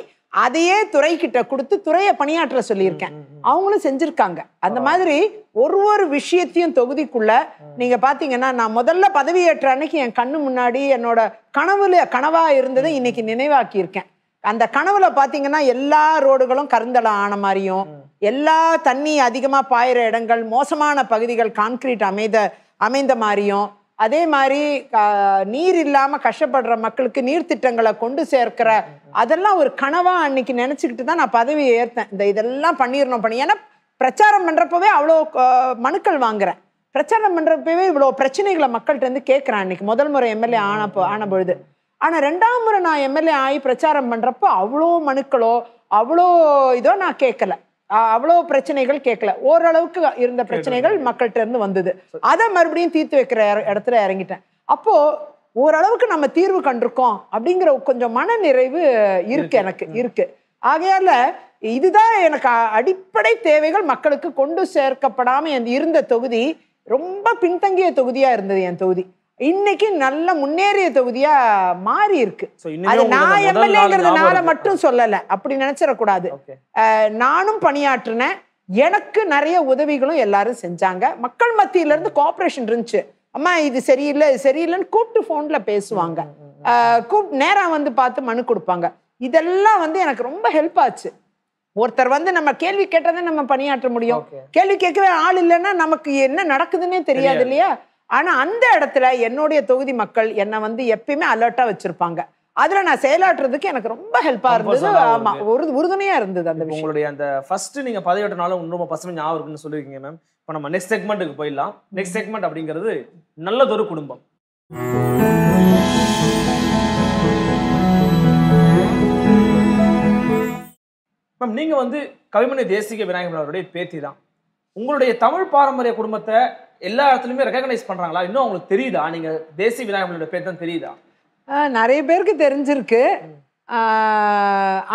அதையே துறைக்கிட்ட கொடுத்து துறையை பணியாற்ற சொல்லியிருக்கேன் அவங்களும் செஞ்சுருக்காங்க அந்த மாதிரி ஒரு ஒரு விஷயத்தையும் தொகுதிக்குள்ள நீங்க பாத்தீங்கன்னா நான் முதல்ல பதவியேற்ற அன்னைக்கு என் கண்ணு முன்னாடி என்னோட கனவுல கனவா இருந்ததை இன்னைக்கு நினைவாக்கி இருக்கேன் அந்த கனவுல பாத்தீங்கன்னா எல்லா ரோடுகளும் கருந்தளம் ஆன மாதிரியும் எல்லா தண்ணி அதிகமா பாயிற இடங்கள் மோசமான பகுதிகள் கான்கிரீட் அமைத அமைந்த மாதிரியும் அதே மாதிரி நீர் இல்லாமல் கஷ்டப்படுற மக்களுக்கு நீர் திட்டங்களை கொண்டு சேர்க்கிற அதெல்லாம் ஒரு கனவாக அன்னைக்கு நினச்சிக்கிட்டு தான் நான் பதவியை ஏற்றேன் இந்த இதெல்லாம் பண்ணிடணும் பண்ணி ஏன்னா பிரச்சாரம் பண்ணுறப்பவே அவ்வளோ மனுக்கள் வாங்குறேன் பிரச்சாரம் பண்ணுறப்பவே இவ்வளோ பிரச்சனைகளை மக்கள்கிட்ட இருந்து கேட்குறேன் அன்னைக்கு முதல் முறை எம்எல்ஏ ஆனப்போ ஆன பொழுது ஆனால் ரெண்டாம் முறை நான் எம்எல்ஏ ஆகி பிரச்சாரம் பண்ணுறப்போ அவ்வளோ மனுக்களோ அவ்வளோ இதோ நான் கேட்கலை அவ்வளோ பிரச்சனைகள் கேட்கல ஓரளவுக்கு இருந்த பிரச்சனைகள் மக்கள்கிட்ட இருந்து வந்தது அதை மறுபடியும் தீர்த்து வைக்கிற இடத்துல இறங்கிட்டேன் அப்போ ஓரளவுக்கு நம்ம தீர்வு கண்டிருக்கோம் அப்படிங்கிற கொஞ்சம் மன நிறைவு இருக்கு எனக்கு இருக்கு ஆகையால இதுதான் எனக்கு அடிப்படை தேவைகள் மக்களுக்கு கொண்டு சேர்க்கப்படாம இருந்த தொகுதி ரொம்ப பின்தங்கிய தொகுதியா இருந்தது என் தொகுதி இன்னைக்கு நல்ல முன்னேறிய தொகுதியா மாறி இருக்கு அது நான் எம்எல்ஏங்கிறதுனால மட்டும் சொல்லல அப்படி நினைச்சிடக்கூடாது நானும் பணியாற்றினேன் எனக்கு நிறைய உதவிகளும் எல்லாரும் செஞ்சாங்க மக்கள் மத்தியில இருந்து கோஆபரேஷன் இருந்துச்சு அம்மா இது சரியில்லை சரியில்லைன்னு கூப்பிட்டு போன்ல பேசுவாங்க கூப்பிட்டு நேராக வந்து பார்த்து மனு கொடுப்பாங்க இதெல்லாம் வந்து எனக்கு ரொம்ப ஹெல்ப் ஆச்சு ஒருத்தர் வந்து நம்ம கேள்வி கேட்டதை நம்ம பணியாற்ற முடியும் கேள்வி கேட்கவே ஆள் இல்லைன்னா நமக்கு என்ன நடக்குதுன்னே தெரியாது இல்லையா ஆனால் அந்த இடத்துல என்னுடைய தொகுதி மக்கள் என்னை வந்து எப்பயுமே அலர்ட்டாக வச்சுருப்பாங்க அதில் நான் செயலாற்றுறதுக்கு எனக்கு ரொம்ப ஹெல்ப்பாக இருந்தது ஆமாம் ஒரு உறுதுணையாக இருந்தது அந்த உங்களுடைய அந்த ஃபர்ஸ்ட் நீங்கள் பதவியேற்றனால ரொம்ப பசங்க ஞாபகம் இருக்குன்னு சொல்லுவீங்க மேம் இப்போ நம்ம நெக்ஸ்ட் செக்மெண்ட்டுக்கு போயிடலாம் நெக்ஸ்ட் செக்மெண்ட் அப்படிங்கிறது நல்லதொரு குடும்பம் மேம் நீங்கள் வந்து கவிமணி தேசிக விநாயகர் அவருடைய பேத்தி தான் உங்களுடைய தமிழ் பாரம்பரிய குடும்பத்தை எல்லா இடத்துலையுமே ரெகனைஸ் பண்ணுறாங்களா இன்னும் அவங்களுக்கு தெரியுதா நீங்கள் தேசிய விநாயகர்களோட பேர் தான் தெரியுதா நிறைய பேருக்கு தெரிஞ்சிருக்கு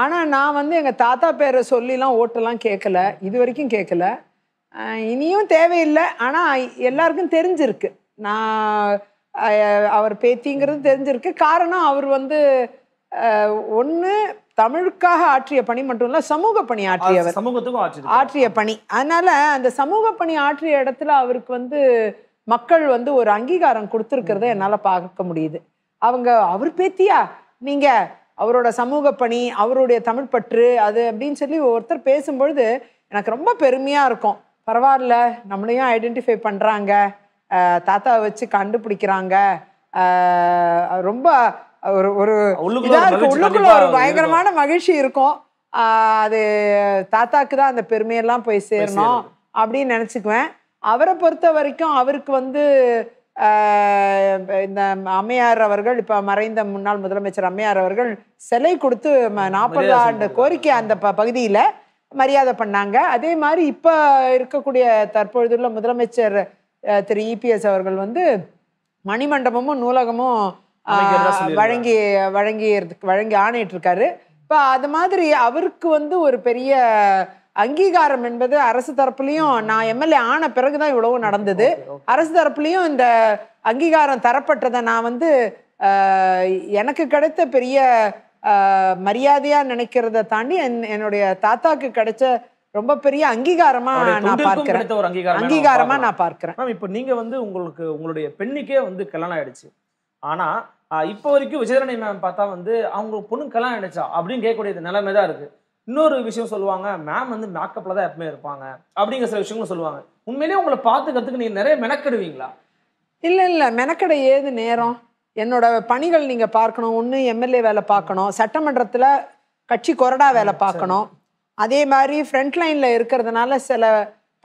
ஆனால் நான் வந்து எங்கள் தாத்தா பேரை சொல்லிலாம் ஓட்டெல்லாம் கேட்கல இது வரைக்கும் கேட்கல இனியும் தேவையில்லை ஆனால் எல்லாருக்கும் தெரிஞ்சிருக்கு நான் அவர் பேத்திங்கிறது தெரிஞ்சிருக்கு காரணம் அவர் வந்து ஒன்று தமிழுக்காக ஆற்றிய பணி மட்டும் இல்ல சமூக பணி ஆற்றியவர் சமூகத்துக்கும் ஆற்றிய பணி அதனால அந்த சமூக பணி ஆற்றிய இடத்துல அவருக்கு வந்து மக்கள் வந்து ஒரு அங்கீகாரம் கொடுத்துருக்கிறத என்னால பார்க்க முடியுது அவங்க அவர் பேத்தியா நீங்க அவரோட சமூக பணி அவருடைய தமிழ் பற்று அது அப்படின்னு சொல்லி ஒருத்தர் பேசும்பொழுது எனக்கு ரொம்ப பெருமையா இருக்கும் பரவாயில்ல நம்மளையும் ஐடென்டிஃபை பண்றாங்க தாத்தாவை வச்சு கண்டுபிடிக்கிறாங்க ரொம்ப ஒரு ஒரு உள்ளுக்குள்ள ஒரு பயங்கரமான மகிழ்ச்சி இருக்கும் அது தாத்தாக்கு தான் அந்த பெருமையெல்லாம் போய் சேரணும் அப்படின்னு நினச்சிக்குவேன் அவரை பொறுத்த வரைக்கும் அவருக்கு வந்து இந்த அம்மையார் அவர்கள் இப்போ மறைந்த முன்னாள் முதலமைச்சர் அம்மையார் அவர்கள் சிலை கொடுத்து நாற்பது ஆண்டு கோரிக்கை அந்த ப பகுதியில் மரியாதை பண்ணாங்க அதே மாதிரி இப்போ இருக்கக்கூடிய தற்பொழுதுள்ள முதலமைச்சர் திரு இபிஎஸ் அவர்கள் வந்து மணிமண்டபமும் நூலகமும் வழங்கி வழங்கி வழங்கி ஆணையிட்டு இருக்காரு இப்போ அது மாதிரி அவருக்கு வந்து ஒரு பெரிய அங்கீகாரம் என்பது அரசு தரப்புலையும் நான் எம்எல்ஏ ஆன பிறகுதான் இவ்வளவு நடந்தது அரசு தரப்புலையும் இந்த அங்கீகாரம் தரப்பட்டதை நான் வந்து எனக்கு கிடைத்த பெரிய மரியாதையா நினைக்கிறத தாண்டி என்னுடைய தாத்தாக்கு கிடைச்ச ரொம்ப பெரிய அங்கீகாரமா நான் பார்க்கிறேன் அங்கீகாரமா நான் பார்க்கிறேன் இப்போ நீங்க வந்து உங்களுக்கு உங்களுடைய பெண்ணுக்கே வந்து கல்யாணம் ஆயிடுச்சு ஆனால் இப்போ வரைக்கும் விஜயதரணி மேம் பார்த்தா வந்து அவங்க பொண்ணு கல்யாணம் நினைச்சா அப்படின்னு கேட்கக்கூடிய நிலைமை தான் இருக்குது இன்னொரு விஷயம் சொல்லுவாங்க மேம் வந்து மேக்கப்பில் தான் எப்பவுமே இருப்பாங்க அப்படிங்கிற சில விஷயங்களும் சொல்லுவாங்க உண்மையிலேயே உங்களை பார்த்துக்கிறதுக்கு நீங்கள் நிறைய மெனக்கெடுவீங்களா இல்லை இல்லை மெனக்கடை ஏது நேரம் என்னோட பணிகள் நீங்கள் பார்க்கணும் ஒன்று எம்எல்ஏ வேலை பார்க்கணும் சட்டமன்றத்தில் கட்சி கொறடா வேலை பார்க்கணும் அதே மாதிரி ஃப்ரண்ட் லைனில் இருக்கிறதுனால சில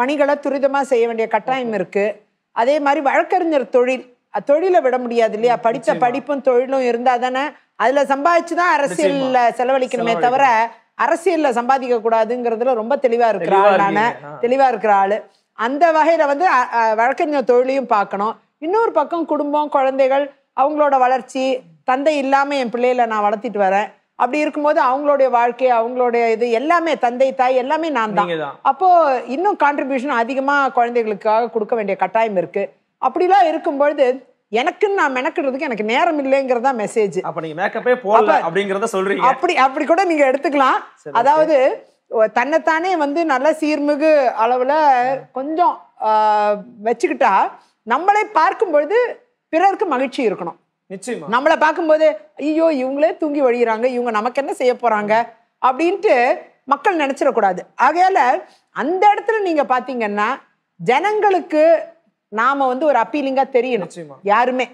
பணிகளை துரிதமாக செய்ய வேண்டிய கட்டாயம் இருக்குது அதே மாதிரி வழக்கறிஞர் தொழில் தொழிலை விட முடியாது இல்லையா படித்த படிப்பும் தொழிலும் இருந்தால் தானே அதில் சம்பாதிச்சு தான் அரசியலில் செலவழிக்கணுமே தவிர அரசியலில் சம்பாதிக்க கூடாதுங்கிறதுல ரொம்ப தெளிவாக இருக்கிற ஆளான தெளிவாக இருக்கிற ஆள் அந்த வகையில் வந்து வழக்கறிஞர் தொழிலையும் பார்க்கணும் இன்னொரு பக்கம் குடும்பம் குழந்தைகள் அவங்களோட வளர்ச்சி தந்தை இல்லாமல் என் பிள்ளைகளை நான் வளர்த்திட்டு வரேன் அப்படி இருக்கும்போது அவங்களுடைய வாழ்க்கை அவங்களுடைய இது எல்லாமே தந்தை தாய் எல்லாமே நான் தான் அப்போ இன்னும் கான்ட்ரிபியூஷன் அதிகமா குழந்தைகளுக்காக கொடுக்க வேண்டிய கட்டாயம் இருக்கு அப்படிலாம் இருக்கும்பொழுது எனக்குன்னு நான் மெனக்கிடுறதுக்கு எனக்கு நேரம் இல்லைங்கிறதா மெசேஜ் அப்ப நீங்க மேக்கப்பே போடல அப்படிங்கறத சொல்றீங்க அப்படி அப்படி கூட நீங்க எடுத்துக்கலாம் அதாவது தன்னைத்தானே வந்து நல்ல சீர்மிகு அளவுல கொஞ்சம் வச்சுக்கிட்டா நம்மளை பார்க்கும் பொழுது பிறருக்கு மகிழ்ச்சி இருக்கணும் நிச்சயமா நம்மளை பார்க்கும்போது ஐயோ இவங்களே தூங்கி வழியிறாங்க இவங்க நமக்கு என்ன செய்ய போறாங்க அப்படின்ட்டு மக்கள் நினைச்சிடக்கூடாது ஆகையால அந்த இடத்துல நீங்க பாத்தீங்கன்னா ஜனங்களுக்கு நாம வந்து ஒரு அப்பீலிங்கா தெரியணும் யாருமே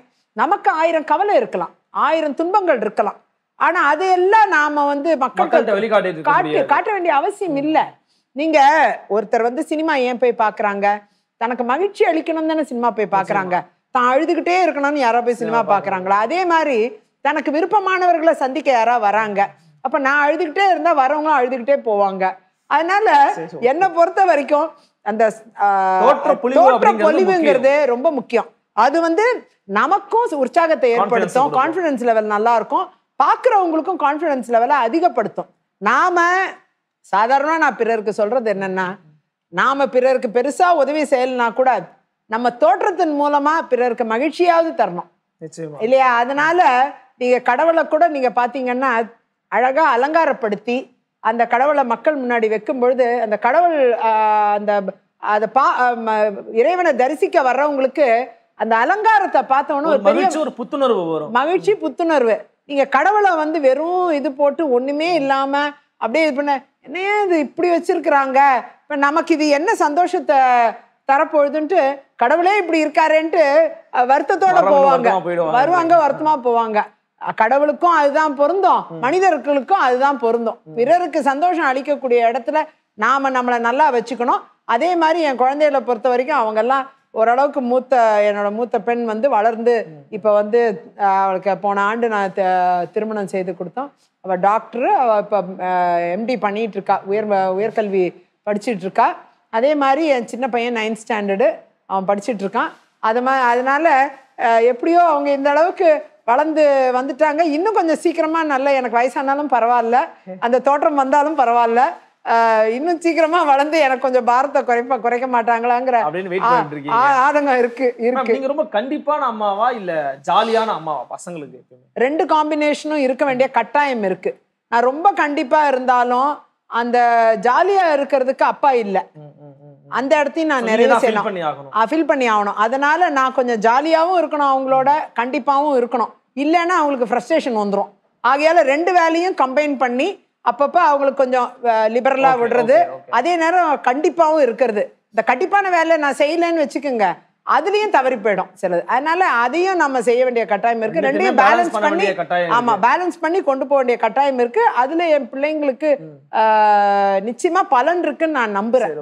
நமக்கு ஆயிரம் கவலை இருக்கலாம் ஆயிரம் துன்பங்கள் இருக்கலாம் ஆனா அது எல்லாம் நாம வந்து மக்கள் காட்டு காட்ட வேண்டிய அவசியம் இல்ல நீங்க ஒருத்தர் வந்து சினிமா ஏன் போய் பாக்குறாங்க தனக்கு மகிழ்ச்சி அளிக்கணும் தானே சினிமா போய் பாக்குறாங்க தான் அழுதுகிட்டே இருக்கணும்னு யாரோ போய் சினிமா பாக்குறாங்களா அதே மாதிரி தனக்கு விருப்பமானவர்களை சந்திக்க யாரா வராங்க அப்ப நான் அழுதுகிட்டே இருந்தா வரவங்களும் அழுதுகிட்டே போவாங்க அதனால என்ன பொறுத்த வரைக்கும் அந்த பொலிவுங்கிறது ரொம்ப முக்கியம் அது வந்து நமக்கும் உற்சாகத்தை ஏற்படுத்தும் கான்ஃபிடன்ஸ் லெவல் நல்லா இருக்கும் பார்க்குறவங்களுக்கும் கான்ஃபிடன்ஸ் லெவலை அதிகப்படுத்தும் நாம சாதாரண நான் பிறருக்கு சொல்றது என்னன்னா நாம பிறருக்கு பெருசா உதவி செய்யலனா கூட நம்ம தோற்றத்தின் மூலமா பிறருக்கு மகிழ்ச்சியாவது தரணும் இல்லையா அதனால நீங்க கடவுளை கூட நீங்க பாத்தீங்கன்னா அழகா அலங்காரப்படுத்தி அந்த கடவுளை மக்கள் முன்னாடி வைக்கும் பொழுது அந்த கடவுள் அந்த அதை பா இறைவனை தரிசிக்க வர்றவங்களுக்கு அந்த அலங்காரத்தை பார்த்தோன்னு ஒரு ஒரு புத்துணர்வு வரும் மகிழ்ச்சி புத்துணர்வு நீங்க கடவுளை வந்து வெறும் இது போட்டு ஒண்ணுமே இல்லாம அப்படியே இது பண்ண என்னையே இது இப்படி வச்சிருக்கிறாங்க இப்ப நமக்கு இது என்ன சந்தோஷத்தை தரப்பொழுதுன்ட்டு கடவுளே இப்படி இருக்காருன்ட்டு வருத்தத்தோட போவாங்க வருவாங்க வருத்தமா போவாங்க கடவுளுக்கும் அதுதான் பொருந்தும் மனிதர்களுக்கும் அதுதான் பொருந்தும் பிறருக்கு சந்தோஷம் அளிக்கக்கூடிய இடத்துல நாம நம்மளை நல்லா வச்சுக்கணும் அதே மாதிரி என் குழந்தைகளை பொறுத்த வரைக்கும் அவங்கெல்லாம் ஓரளவுக்கு மூத்த என்னோட மூத்த பெண் வந்து வளர்ந்து இப்போ வந்து அவளுக்கு போன ஆண்டு நான் திருமணம் செய்து கொடுத்தோம் அவள் டாக்டரு அவள் இப்போ எம்டி பண்ணிகிட்டு இருக்கா உயர் உயர்கல்வி படிச்சுட்டு இருக்கா அதே மாதிரி என் சின்ன பையன் நைன்த் ஸ்டாண்டர்டு அவன் படிச்சுட்டு இருக்கான் அது மா அதனால எப்படியோ அவங்க இந்த அளவுக்கு வளர்ந்து வந்துட்டாங்க இன்னும் கொஞ்சம் சீக்கிரமா நல்ல எனக்கு வயசானாலும் பரவாயில்ல அந்த தோற்றம் வந்தாலும் பரவாயில்ல இன்னும் சீக்கிரமா வளர்ந்து எனக்கு கொஞ்சம் பாரத்தை குறைப்பா குறைக்க மாட்டாங்களாங்கிற ஆதங்கம் இருக்கு இருக்கு நீங்க ரொம்ப கண்டிப்பான அம்மாவா இல்ல ஜாலியான அம்மாவா பசங்களுக்கு ரெண்டு காம்பினேஷனும் இருக்க வேண்டிய கட்டாயம் இருக்கு நான் ரொம்ப கண்டிப்பா இருந்தாலும் அந்த ஜாலியா இருக்கிறதுக்கு அப்பா இல்லை அந்த இடத்தையும் நான் நிறைய செய்யணும் ஃபில் பண்ணி ஆகணும் அதனால நான் கொஞ்சம் ஜாலியாகவும் இருக்கணும் அவங்களோட கண்டிப்பாகவும் இருக்கணும் இல்லைன்னா அவங்களுக்கு ஃப்ரஸ்ட்ரேஷன் வந்துடும் ஆகையால ரெண்டு வேலையும் கம்பைன் பண்ணி அப்பப்போ அவங்களுக்கு கொஞ்சம் லிபரலாக விடுறது அதே நேரம் கண்டிப்பாகவும் இருக்கிறது இந்த கண்டிப்பான வேலை நான் செய்யலைன்னு வச்சுக்கோங்க அதுலயும் தவறி போயிடும் சிலது அதனால அதையும் நம்ம செய்ய வேண்டிய கட்டாயம் இருக்கு ரெண்டையும் பேலன்ஸ் பண்ணி ஆமா பேலன்ஸ் பண்ணி கொண்டு போக வேண்டிய கட்டாயம் இருக்கு அதுல என் பிள்ளைங்களுக்கு நிச்சயமா பலன் இருக்குன்னு நான் நம்புறேன்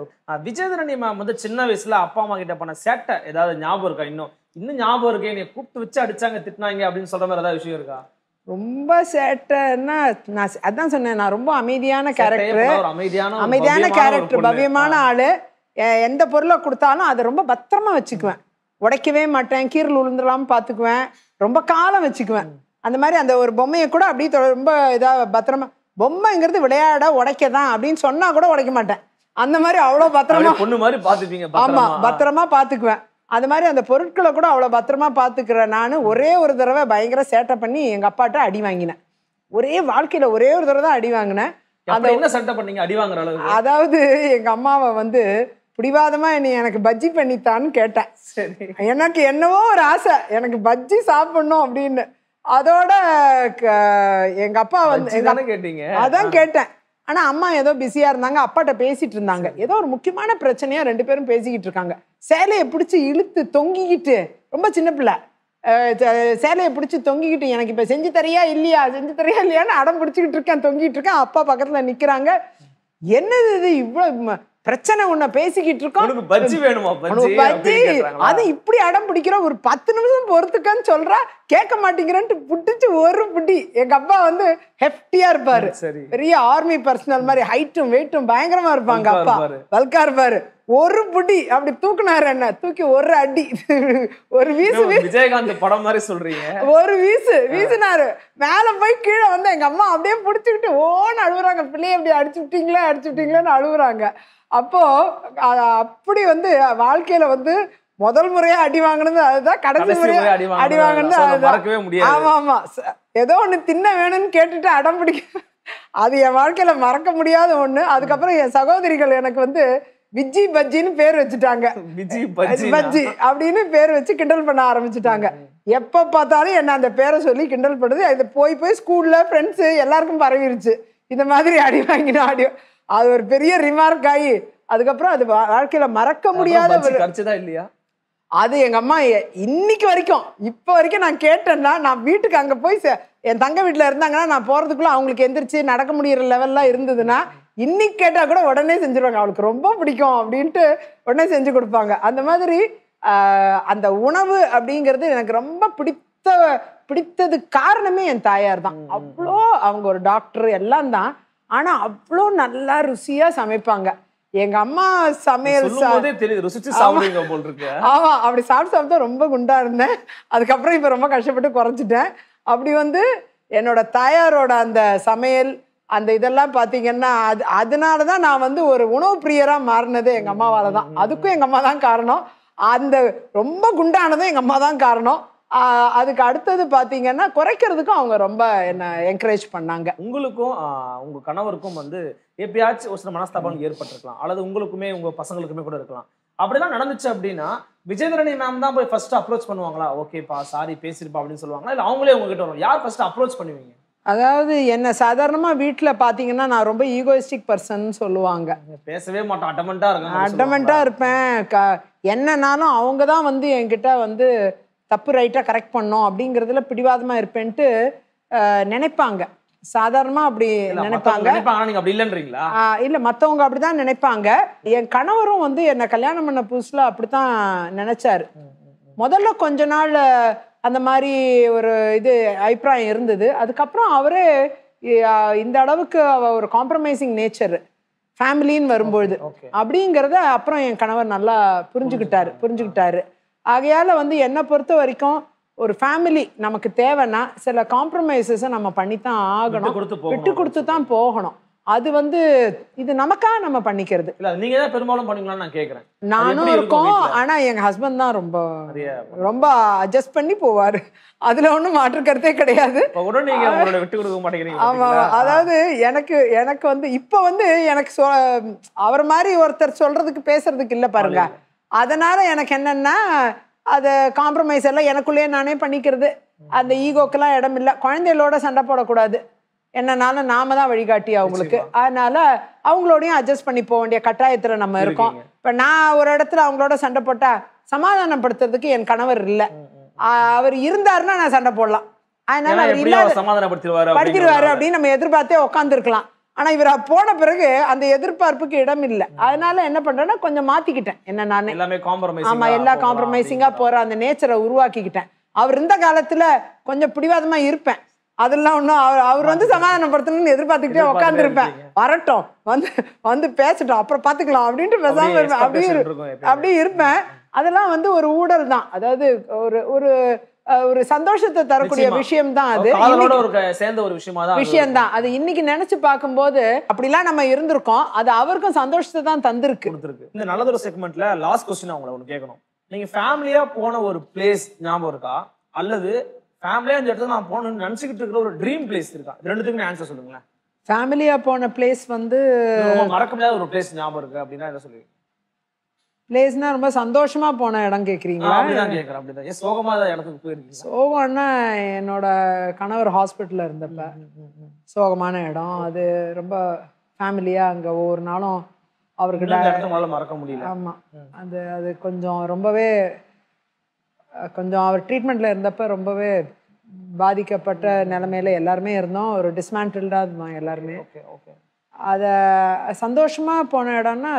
விஜயதரணி வந்து சின்ன வயசுல அப்பா அம்மா கிட்ட பண்ண சேட்டை ஏதாவது ஞாபகம் இருக்கா இன்னும் இன்னும் ஞாபகம் இருக்கு நீ கூப்பிட்டு வச்சு அடிச்சாங்க திட்டினாங்க அப்படின்னு சொல்ற மாதிரி ஏதாவது விஷயம் இருக்கா ரொம்ப சேட்டைன்னா நான் அதான் சொன்னேன் நான் ரொம்ப அமைதியான கேரக்டர் அமைதியான அமைதியான கேரக்டர் பவ்யமான ஆளு எந்த பொருளை கொடுத்தாலும் அதை ரொம்ப பத்திரமா வச்சுக்குவேன் உடைக்கவே மாட்டேன் கீரல் உளுந்துடலாம் பார்த்துக்குவேன் ரொம்ப காலம் வச்சுக்குவேன் அந்த மாதிரி அந்த ஒரு பொம்மையை கூட அப்படியே ரொம்ப இதாக பத்திரமா பொம்மைங்கிறது விளையாட உடைக்க தான் அப்படின்னு சொன்னா கூட உடைக்க மாட்டேன் அந்த மாதிரி அவ்வளோ பத்திரமா பொண்ணு மாதிரி பார்த்துப்பீங்க ஆமாம் பத்திரமா பார்த்துக்குவேன் அது மாதிரி அந்த பொருட்களை கூட அவ்வளோ பத்திரமா பார்த்துக்கிற நான் ஒரே ஒரு தடவை பயங்கர சேட்டை பண்ணி எங்கள் அப்பாட்ட அடி வாங்கினேன் ஒரே வாழ்க்கையில் ஒரே ஒரு தடவை தான் அடி வாங்கினேன் அதை என்ன சட்டை பண்ணீங்க அடி வாங்குற அதாவது எங்கள் அம்மாவை வந்து பிடிவாதமா என்னை எனக்கு பஜ்ஜி பண்ணித்தான்னு கேட்டேன் சரி எனக்கு என்னவோ ஒரு ஆசை எனக்கு பஜ்ஜி சாப்பிடணும் அப்படின்னு அதோட எங்கள் அப்பா வந்து கேட்டீங்க அதான் கேட்டேன் ஆனால் அம்மா ஏதோ பிஸியாக இருந்தாங்க அப்பாட்ட பேசிட்டு இருந்தாங்க ஏதோ ஒரு முக்கியமான பிரச்சனையாக ரெண்டு பேரும் பேசிக்கிட்டு இருக்காங்க சேலையை பிடிச்சி இழுத்து தொங்கிக்கிட்டு ரொம்ப சின்ன பிள்ளை சேலையை பிடிச்சி தொங்கிக்கிட்டு எனக்கு இப்போ செஞ்சு தரையா இல்லையா செஞ்சு தரையா இல்லையான்னு அடம் பிடிச்சிக்கிட்டு இருக்கேன் தொங்கிட்டு இருக்கேன் அப்பா பக்கத்தில் நிற்கிறாங்க என்னது இது இவ்வளோ பிரச்சனை உன்ன பேசிக்கிட்டு இருக்கோம் பஜ்ஜி வேணுமா பஜ்ஜி அது இப்படி அடம் பிடிக்கிறோம் ஒரு பத்து நிமிஷம் பொறுத்துக்கன்னு சொல்றா கேட்க மாட்டேங்கிறேன்ட்டு புட்டிச்சு ஒரு புட்டி எங்க அப்பா வந்து ஹெஃப்டியா இருப்பாரு சரி பெரிய ஆர்மி பர்சனல் மாதிரி ஹைட்டும் வெயிட்டும் பயங்கரமா இருப்பாங்க அப்பா வல்கா இருப்பாரு ஒரு புடி அப்படி தூக்குனாரு என்ன தூக்கி ஒரு அடி ஒரு வீசு விஜயகாந்த் படம் மாதிரி சொல்றீங்க ஒரு வீசு வீசுனாரு மேல போய் கீழே வந்து எங்க அம்மா அப்படியே புடிச்சுக்கிட்டு ஓன்னு அழுகுறாங்க பிள்ளைய அப்படி அடிச்சு விட்டீங்களா அடிச்சு விட்டீங்களான்னு அழுகுறாங்க அப்போ அப்படி வந்து வாழ்க்கையில வந்து முதல் முறையா அடி வாங்கினது அதுதான் கடைசி முறையா அடி வாங்கினது அதுதான் ஆமா ஆமா ஏதோ ஒண்ணு தின்ன வேணும்னு கேட்டுட்டு அடம் பிடிக்க அது என் வாழ்க்கையில மறக்க முடியாத ஒண்ணு அதுக்கப்புறம் என் சகோதரிகள் எனக்கு வந்து விஜி பஜ்ஜின்னு பேர் வச்சுட்டாங்க பஜ்ஜி அப்படின்னு பேர் வச்சு கிண்டல் பண்ண ஆரம்பிச்சுட்டாங்க எப்ப பார்த்தாலும் என்ன அந்த பேரை சொல்லி கிண்டல் பண்ணுது அது போய் போய் ஸ்கூல்ல ஃப்ரெண்ட்ஸ் எல்லாருக்கும் பரவிருச்சு இந்த மாதிரி அடி வாங்கினா அடி அது ஒரு பெரிய ரிமார்க் ஆகி அதுக்கப்புறம் அது வாழ்க்கையில மறக்க முடியாத ஒரு இல்லையா அது எங்கள் அம்மா இன்னைக்கு வரைக்கும் இப்போ வரைக்கும் நான் கேட்டேன்னா நான் வீட்டுக்கு அங்கே போய் என் தங்க வீட்டில் இருந்தாங்கன்னா நான் போகிறதுக்குள்ளே அவங்களுக்கு எந்திரிச்சு நடக்க முடிகிற லெவல்லாம் இருந்ததுன்னா இன்னைக்கு கேட்டால் கூட உடனே செஞ்சுருவாங்க அவளுக்கு ரொம்ப பிடிக்கும் அப்படின்ட்டு உடனே செஞ்சு கொடுப்பாங்க அந்த மாதிரி அந்த உணவு அப்படிங்கிறது எனக்கு ரொம்ப பிடித்த பிடித்தது காரணமே என் தாயார் தான் அவ்வளோ அவங்க ஒரு டாக்டர் எல்லாம் தான் ஆனால் அவ்வளோ நல்லா ருசியாக சமைப்பாங்க எங்க அம்மா சமையல் ஆமா அப்படி சாப்பிட்டு சாப்பிட்டு ரொம்ப குண்டா இருந்தேன் அதுக்கப்புறம் இப்ப ரொம்ப கஷ்டப்பட்டு குறைஞ்சிட்டேன் அப்படி வந்து என்னோட தாயாரோட அந்த சமையல் அந்த இதெல்லாம் பார்த்தீங்கன்னா அது அதனால தான் நான் வந்து ஒரு உணவு பிரியராக மாறினது எங்கள் அம்மாவால் தான் அதுக்கும் எங்கள் அம்மா தான் காரணம் அந்த ரொம்ப குண்டானதும் எங்கள் அம்மா தான் காரணம் அதுக்கு அடுத்தது பார்த்தீங்கன்னா குறைக்கிறதுக்கும் அவங்க ரொம்ப என்ன என்கரேஜ் பண்ணாங்க உங்களுக்கும் உங்கள் கணவருக்கும் வந்து எப்பயாச்சும் ஒரு சில மனஸ்தாபம் ஏற்பட்டிருக்கலாம் அல்லது உங்களுக்குமே உங்கள் பசங்களுக்குமே கூட இருக்கலாம் அப்படிலாம் நடந்துச்சு அப்படின்னா விஜயதரணி மேம் தான் போய் ஃபர்ஸ்ட் அப்ரோச் பண்ணுவாங்களா ஓகேப்பா சாரி பேசியிருப்பா அப்படின்னு சொல்லுவாங்களா இல்லை அவங்களே உங்ககிட்ட வரும் யார் ஃபர்ஸ்ட் அப்ரோச் பண்ணுவீங்க அதாவது என்ன சாதாரணமாக வீட்டில் பார்த்தீங்கன்னா நான் ரொம்ப ஈகோயிஸ்டிக் பர்சன் சொல்லுவாங்க பேசவே மாட்டேன் அட்டமெண்ட்டாக இருக்கேன் அட்டமெண்ட்டாக இருப்பேன் க என்னன்னாலும் அவங்க தான் வந்து என்கிட்ட வந்து தப்பு ரைட்டாக கரெக்ட் பண்ணோம் அப்படிங்கிறதுல பிடிவாதமாக இருப்பேன்ட்டு நினைப்பாங்க சாதாரணமாக அப்படி நினைப்பாங்க இல்லை மற்றவங்க அப்படிதான் நினைப்பாங்க என் கணவரும் வந்து என்னை கல்யாணம் பண்ண புதுசில் அப்படித்தான் நினைச்சாரு முதல்ல கொஞ்ச நாள் அந்த மாதிரி ஒரு இது அபிப்பிராயம் இருந்தது அதுக்கப்புறம் அவரே இந்த அளவுக்கு ஒரு காம்ப்ரமைசிங் நேச்சர் ஃபேமிலின்னு வரும்பொழுது அப்படிங்கிறத அப்புறம் என் கணவர் நல்லா புரிஞ்சுக்கிட்டாரு புரிஞ்சுக்கிட்டாரு ஆகையால் வந்து என்னை பொறுத்த வரைக்கும் ஒரு ஃபேமிலி நமக்கு தேவைன்னா சில காம்ப்ரமைசஸை நம்ம பண்ணித்தான் ஆகணும் விட்டு கொடுத்து தான் போகணும் அது வந்து இது நமக்காக நம்ம பண்ணிக்கிறது இல்ல நீங்க தான் பெரும்பாலும் பண்ணிக்கலாம் நான் கேக்குறேன் நானும் இருக்கோம் ஆனா எங்க ஹஸ்பண்ட் தான் ரொம்ப ரொம்ப அட்ஜஸ்ட் பண்ணி போவாரு அதுல மாற்று மாற்றுக்கிறதே கிடையாது விட்டு கொடுக்க மாட்டேங்கிறீங்க ஆமா அதாவது எனக்கு எனக்கு வந்து இப்ப வந்து எனக்கு அவரை மாதிரி ஒருத்தர் சொல்றதுக்கு பேசுறதுக்கு இல்ல பாருங்க அதனால் எனக்கு என்னென்னா அதை காம்ப்ரமைஸ் எல்லாம் எனக்குள்ளேயே நானே பண்ணிக்கிறது அந்த ஈகோக்கெல்லாம் இடம் இல்லை குழந்தைகளோட சண்டை போடக்கூடாது என்னன்னாலும் நாம தான் வழிகாட்டி அவங்களுக்கு அதனால அவங்களோடையும் அட்ஜஸ்ட் பண்ணி போக வேண்டிய கட்டாயத்தில் நம்ம இருக்கோம் இப்போ நான் ஒரு இடத்துல அவங்களோட சண்டை போட்டால் சமாதானப்படுத்துறதுக்கு என் கணவர் இல்லை அவர் இருந்தாருன்னா நான் சண்டை போடலாம் அதனால அவர் இல்லாத சமாதானப்படுத்திடுவாரு அப்படின்னு நம்ம எதிர்பார்த்தே உட்காந்துருக்கலாம் ஆனால் இவர் போன பிறகு அந்த எதிர்பார்ப்புக்கு இடம் இல்லை அதனால என்ன பண்ணுறேன்னா கொஞ்சம் மாற்றிக்கிட்டேன் என்ன நான் ஆமா ஆமாம் எல்லா காம்ப்ரமைசிங்காக போகிற அந்த நேச்சரை உருவாக்கிக்கிட்டேன் அவர் இருந்த காலத்தில் கொஞ்சம் பிடிவாதமாக இருப்பேன் அதெல்லாம் ஒன்றும் அவர் அவர் வந்து சமாதானப்படுத்தணும்னு எதிர்பார்த்துக்கிட்டே உட்காந்துருப்பேன் வரட்டும் வந்து வந்து பேசட்டும் அப்புறம் பார்த்துக்கலாம் அப்படின்ட்டு பேசாமல் இருப்பேன் அப்படியே அப்படியே இருப்பேன் அதெல்லாம் வந்து ஒரு ஊடல் தான் அதாவது ஒரு ஒரு ஒரு சந்தோஷத்தை தரக்கூடிய விஷயம் தான் அது சேர்ந்த ஒரு விஷயமா விஷயம் தான் அது இன்னைக்கு நினைச்சு பார்க்கும்போது அப்படிலாம் நம்ம இருந்திருக்கோம் அது அவருக்கும் சந்தோஷத்தை தான் தந்திருக்கு இந்த நல்லதொரு செக்மெண்ட்ல லாஸ்ட் கொஸ்டின் அவங்கள ஒன்று கேட்கணும் நீங்க ஃபேமிலியா போன ஒரு பிளேஸ் ஞாபகம் இருக்கா அல்லது ஃபேமிலியா இந்த இடத்துல நான் போகணும்னு நினைச்சுக்கிட்டு இருக்கிற ஒரு ட்ரீம் பிளேஸ் இருக்கா ரெண்டுத்துக்குமே ஆன்சர் சொல்லுங்களேன் ஃபேமிலியா போன பிளேஸ் வந்து மறக்க முடியாத ஒரு பிளேஸ் ஞாபகம் இருக்கு அப்படின்னா என்ன சொல்லுவீங்க பிளேஸ்னா ரொம்ப சந்தோஷமா போன இடம் கேக்குறீங்களா சோகம்னா என்னோட கணவர் ஹாஸ்பிட்டல்ல இருந்தப்ப சோகமான இடம் அது ரொம்ப ஃபேமிலியா அங்க ஒவ்வொரு நாளும் அவர்கிட்ட மறக்க முடியல ஆமா அது அது கொஞ்சம் ரொம்பவே கொஞ்சம் அவர் ட்ரீட்மெண்ட்ல இருந்தப்ப ரொம்பவே பாதிக்கப்பட்ட நிலைமையில எல்லாருமே இருந்தோம் ஒரு டிஸ்மேண்டில்டா இருந்தோம் எல்லாருமே அதை சந்தோஷமா போன இடம்னா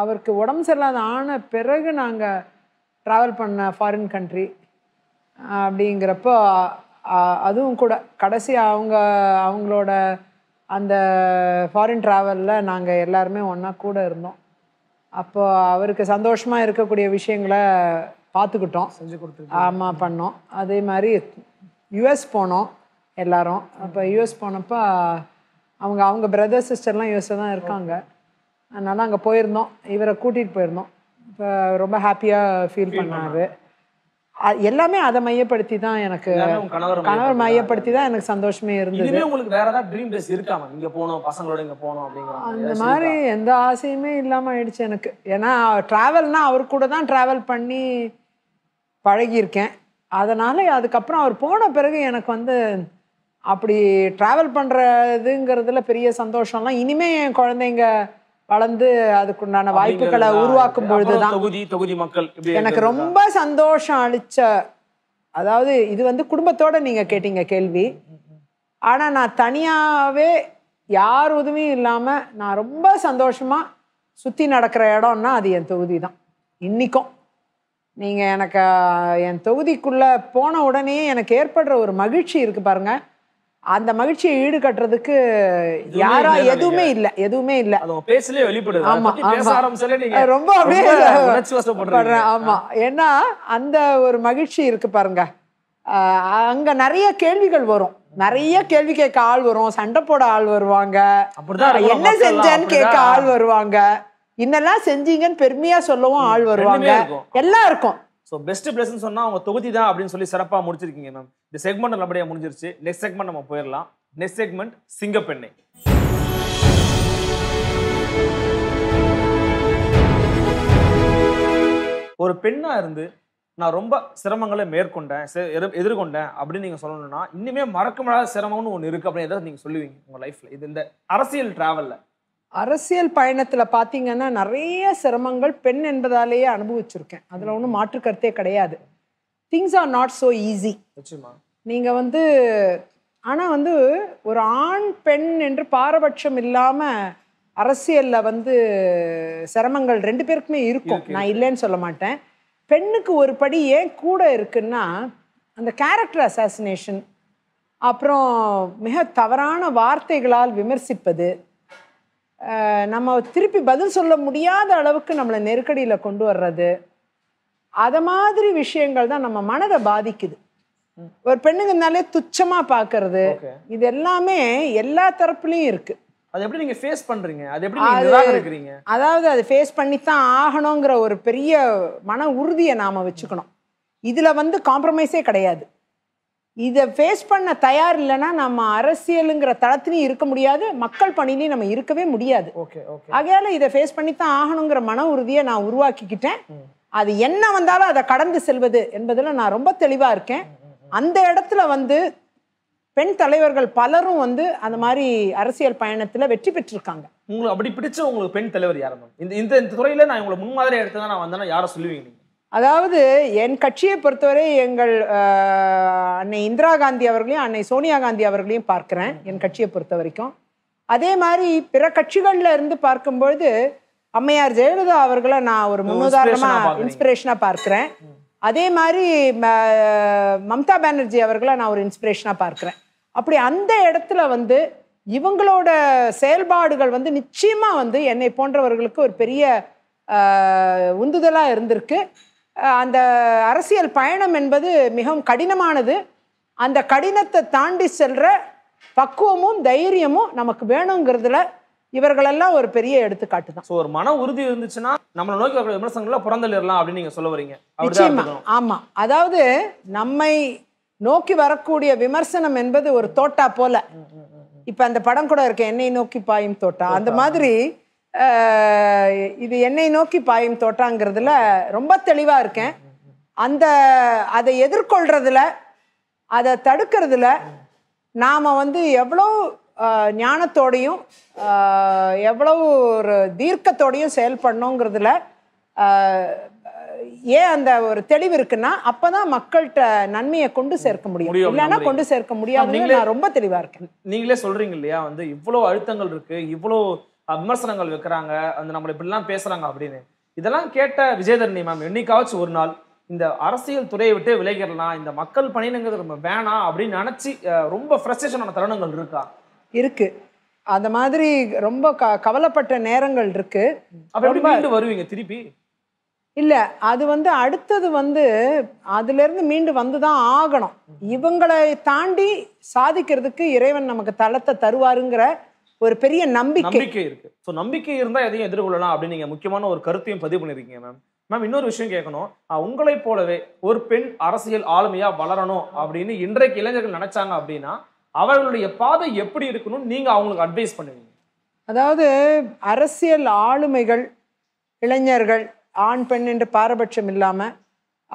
அவருக்கு உடம்பு சரியில்லாத ஆன பிறகு நாங்கள் ட்ராவல் பண்ண ஃபாரின் கண்ட்ரி அப்படிங்கிறப்போ அதுவும் கூட கடைசி அவங்க அவங்களோட அந்த ஃபாரின் ட்ராவலில் நாங்கள் எல்லாருமே ஒன்றா கூட இருந்தோம் அப்போது அவருக்கு சந்தோஷமாக இருக்கக்கூடிய விஷயங்களை பார்த்துக்கிட்டோம் செஞ்சு கொடுத்து ஆமாம் பண்ணோம் அதே மாதிரி யுஎஸ் போனோம் எல்லாரும் அப்போ யுஎஸ் போனப்போ அவங்க அவங்க பிரதர் சிஸ்டர்லாம் யுஎஸ்ஸில் தான் இருக்காங்க அதனால் அங்கே போயிருந்தோம் இவரை கூட்டிகிட்டு போயிருந்தோம் இப்போ ரொம்ப ஹாப்பியாக ஃபீல் பண்ணார் எல்லாமே அதை மையப்படுத்தி தான் எனக்கு கணவர் மையப்படுத்தி தான் எனக்கு சந்தோஷமே இருந்தது உங்களுக்கு வேற ஏதாவது ட்ரீம் டேஸ் இருக்காம இங்க போனோம் பசங்களோட இங்க போனோம் அப்படிங்கிற அந்த மாதிரி எந்த ஆசையுமே இல்லாம ஆயிடுச்சு எனக்கு ஏன்னா டிராவல்னா அவர் கூட தான் டிராவல் பண்ணி பழகியிருக்கேன் அதனால அதுக்கப்புறம் அவர் போன பிறகு எனக்கு வந்து அப்படி டிராவல் பண்ணுறதுங்கிறதுல பெரிய சந்தோஷம்லாம் இனிமே என் குழந்தைங்க வளர்ந்து அதுக்குண்டான வாய்ப்புகளை உருவாக்கும் பொழுதுதான் தொகுதி தொகுதி மக்கள் எனக்கு ரொம்ப சந்தோஷம் அளிச்ச அதாவது இது வந்து குடும்பத்தோட நீங்க கேட்டீங்க கேள்வி ஆனா நான் தனியாவே யார் உதவியும் இல்லாம நான் ரொம்ப சந்தோஷமா சுத்தி நடக்கிற இடம்னா அது என் தொகுதி தான் இன்னைக்கும் நீங்க எனக்கு என் தொகுதிக்குள்ள போன உடனே எனக்கு ஏற்படுற ஒரு மகிழ்ச்சி இருக்கு பாருங்க அந்த மகிழ்ச்சியை ஈடுகட்டுறதுக்கு யாரா எதுவுமே இல்ல எதுவுமே இல்ல பேசலே வெளிப்படுது ஆமா ரொம்ப அப்படியே ஆமா ஏன்னா அந்த ஒரு மகிழ்ச்சி இருக்கு பாருங்க அங்க நிறைய கேள்விகள் வரும் நிறைய கேள்வி கேட்க ஆள் வரும் சண்டை போட ஆள் வருவாங்க என்ன செஞ்சேன்னு கேட்க ஆள் வருவாங்க இன்னெல்லாம் செஞ்சீங்கன்னு பெருமையா சொல்லவும் ஆள் வருவாங்க எல்லாம் இருக்கும் பெஸ்ட் பிளேஸ்னு சொன்னா அவங்க தொகுதி தான் அப்படின்னு சொல்லி சிறப்பா முடிச்சிருக்கீங்க மேம் இந்த செக்மெண்ட் நல்லபடியாக முடிஞ்சிருச்சு நெக்ஸ்ட் செக்மெண்ட் நம்ம போயிடலாம் நெக்ஸ்ட் செக்மெண்ட் சிங்கப்பெண்ணை ஒரு பெண்ணாக இருந்து நான் ரொம்ப சிரமங்களை மேற்கொண்டேன் எதிர்கொண்டேன் அப்படின்னு நீங்கள் சொல்லணும்னா இன்னுமே மறக்க முடியாத சிரமம்னு ஒன்று இருக்குது அப்படின்னு எதாவது நீங்கள் சொல்லுவீங்க உங்கள் லைஃப்பில் இது இந்த அரசியல் ட்ராவலில் அரசியல் பயணத்தில் பார்த்தீங்கன்னா நிறைய சிரமங்கள் பெண் என்பதாலேயே அனுபவிச்சிருக்கேன் அதில் ஒன்றும் மாற்று கருத்தே கிடையாது things are not so easy நீங்கள் வந்து ஆனால் வந்து ஒரு ஆண் பெண் என்று பாரபட்சம் இல்லாமல் அரசியலில் வந்து சிரமங்கள் ரெண்டு பேருக்குமே இருக்கும் நான் இல்லைன்னு சொல்ல மாட்டேன் பெண்ணுக்கு ஒரு படி ஏன் கூட இருக்குன்னா அந்த கேரக்டர் அசாசினேஷன் அப்புறம் மிக தவறான வார்த்தைகளால் விமர்சிப்பது நம்ம திருப்பி பதில் சொல்ல முடியாத அளவுக்கு நம்மளை நெருக்கடியில் கொண்டு வர்றது அதை மாதிரி விஷயங்கள் தான் நம்ம மனதை பாதிக்குது ஒரு பெண்ணுங்கனாலே துச்சமா பாக்குறது இது எல்லாமே எல்லா தரப்புலயும் இருக்கு அது எப்படி நீங்க ஃபேஸ் பண்றீங்க அது எப்படி அதாவது அது ஃபேஸ் பண்ணி தான் ஆகணுங்கிற ஒரு பெரிய மன உறுதியை நாம வச்சுக்கணும் இதுல வந்து காம்ப்ரமைஸே கிடையாது இதை ஃபேஸ் பண்ண தயார் இல்லைன்னா நம்ம அரசியலுங்கிற தளத்திலையும் இருக்க முடியாது மக்கள் பணிலையும் நம்ம இருக்கவே முடியாது ஓகே ஆகையால இதை ஃபேஸ் பண்ணி தான் ஆகணுங்கிற மன உறுதியை நான் உருவாக்கிக்கிட்டேன் அது என்ன வந்தாலும் அதை கடந்து செல்வது என்பதில் நான் ரொம்ப தெளிவாக இருக்கேன் அந்த இடத்துல வந்து பெண் தலைவர்கள் பலரும் வந்து அந்த மாதிரி அரசியல் பயணத்தில் வெற்றி பெற்றிருக்காங்க உங்களுக்கு அப்படி பிடிச்ச உங்களுக்கு பெண் தலைவர் யார் இந்த இந்த இந்த துறையில் நான் உங்களை முன்மாதிரி எடுத்து தான் நான் வந்தேன் யாரை சொல்லுவீங்க அதாவது என் கட்சியை பொறுத்தவரை எங்கள் அன்னை இந்திரா காந்தி அவர்களையும் அன்னை சோனியா காந்தி அவர்களையும் பார்க்குறேன் என் கட்சியை பொறுத்த வரைக்கும் அதே மாதிரி பிற கட்சிகளில் இருந்து பார்க்கும்பொழுது அம்மையார் ஜெயலலிதா அவர்களை நான் ஒரு முன்னுதாரணமாக இன்ஸ்பிரேஷனாக பார்க்குறேன் அதே மாதிரி மம்தா பானர்ஜி அவர்களை நான் ஒரு இன்ஸ்பிரேஷனாக பார்க்குறேன் அப்படி அந்த இடத்துல வந்து இவங்களோட செயல்பாடுகள் வந்து நிச்சயமாக வந்து என்னை போன்றவர்களுக்கு ஒரு பெரிய உந்துதலாக இருந்திருக்கு அந்த அரசியல் பயணம் என்பது மிகவும் கடினமானது அந்த கடினத்தை தாண்டி செல்கிற பக்குவமும் தைரியமும் நமக்கு வேணுங்கிறதுல இவர்களெல்லாம் ஒரு பெரிய எடுத்துக்காட்டு தான் ஸோ ஒரு மன உறுதி இருந்துச்சுன்னா நம்மளை நோக்கி வர விமர்சனங்களை புறந்தள்ளிடலாம் அப்படின்னு நீங்கள் சொல்ல வரீங்க நிச்சயமா ஆமாம் அதாவது நம்மை நோக்கி வரக்கூடிய விமர்சனம் என்பது ஒரு தோட்டா போல இப்போ அந்த படம் கூட இருக்கு என்னை நோக்கி பாயும் தோட்டா அந்த மாதிரி இது என்னை நோக்கி பாயும் தோட்டாங்கிறதுல ரொம்ப தெளிவாக இருக்கேன் அந்த அதை எதிர்கொள்றதுல அதை தடுக்கிறதுல நாம் வந்து எவ்வளோ ஞானத்தோடையும் எவ்வளவு ஒரு தீர்க்கத்தோடையும் செயல்படணுங்கிறதுல ஏன் அந்த ஒரு தெளிவு இருக்குன்னா அப்பதான் மக்கள்கிட்ட நன்மையை கொண்டு சேர்க்க முடியும் இல்லைன்னா கொண்டு சேர்க்க முடியாது நான் ரொம்ப தெளிவா இருக்கேன் நீங்களே சொல்றீங்க இல்லையா வந்து இவ்வளவு அழுத்தங்கள் இருக்கு இவ்வளவு விமர்சனங்கள் வைக்கிறாங்க அந்த நம்மளை இப்படிலாம் பேசுறாங்க அப்படின்னு இதெல்லாம் கேட்ட விஜயதரணி மேம் என்னைக்காச்சும் ஒரு நாள் இந்த அரசியல் துறையை விட்டு விளைகிறலாம் இந்த மக்கள் பணினுங்கிறது ரொம்ப வேணாம் அப்படின்னு நினைச்சு ரொம்ப ஃப்ரஸ்ட்ரேஷனான தருணங்கள் இருக்கா இருக்குது அந்த மாதிரி ரொம்ப க கவலைப்பட்ட நேரங்கள் இருக்குது வருவீங்க திருப்பி இல்லை அது வந்து அடுத்தது வந்து அதுலேருந்து மீண்டு வந்து தான் ஆகணும் இவங்களை தாண்டி சாதிக்கிறதுக்கு இறைவன் நமக்கு தளத்தை தருவாருங்கிற ஒரு பெரிய நம்பிக்கை நம்பிக்கை இருக்கு ஸோ நம்பிக்கை இருந்தால் எதையும் எதிர்கொள்ளலாம் அப்படின்னு நீங்கள் முக்கியமான ஒரு கருத்தையும் பதிவு பண்ணியிருக்கீங்க மேம் மேம் இன்னொரு விஷயம் கேட்கணும் உங்களைப் போலவே ஒரு பெண் அரசியல் ஆளுமையாக வளரணும் அப்படின்னு இன்றைக்கு இளைஞர்கள் நினைச்சாங்க அப்படின்னா அவர்களுடைய பாதை எப்படி இருக்கணும்னு நீங்கள் அவங்களுக்கு அட்வைஸ் பண்ணுவீங்க அதாவது அரசியல் ஆளுமைகள் இளைஞர்கள் ஆண் பெண் என்று பாரபட்சம் இல்லாமல்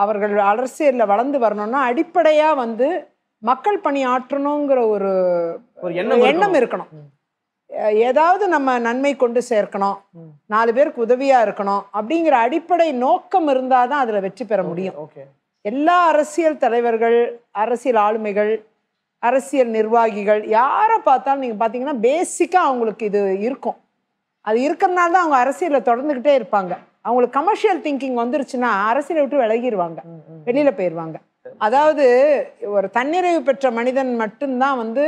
அவர்கள் அரசியலில் வளர்ந்து வரணும்னா அடிப்படையாக வந்து மக்கள் பணி ஆற்றணுங்கிற ஒரு எண்ணம் இருக்கணும் ஏதாவது நம்ம நன்மை கொண்டு சேர்க்கணும் நாலு பேருக்கு உதவியாக இருக்கணும் அப்படிங்கிற அடிப்படை நோக்கம் இருந்தால் தான் அதில் வெற்றி பெற முடியும் எல்லா அரசியல் தலைவர்கள் அரசியல் ஆளுமைகள் அரசியல் நிர்வாகிகள் யாரை பார்த்தாலும் நீங்கள் பார்த்தீங்கன்னா பேசிக்காக அவங்களுக்கு இது இருக்கும் அது இருக்கிறனால தான் அவங்க அரசியலில் தொடர்ந்துக்கிட்டே இருப்பாங்க அவங்களுக்கு கமர்ஷியல் திங்கிங் வந்துருச்சுன்னா அரசியலை விட்டு விலகிடுவாங்க வெளியில் போயிடுவாங்க அதாவது ஒரு தன்னிறைவு பெற்ற மனிதன் மட்டும்தான் வந்து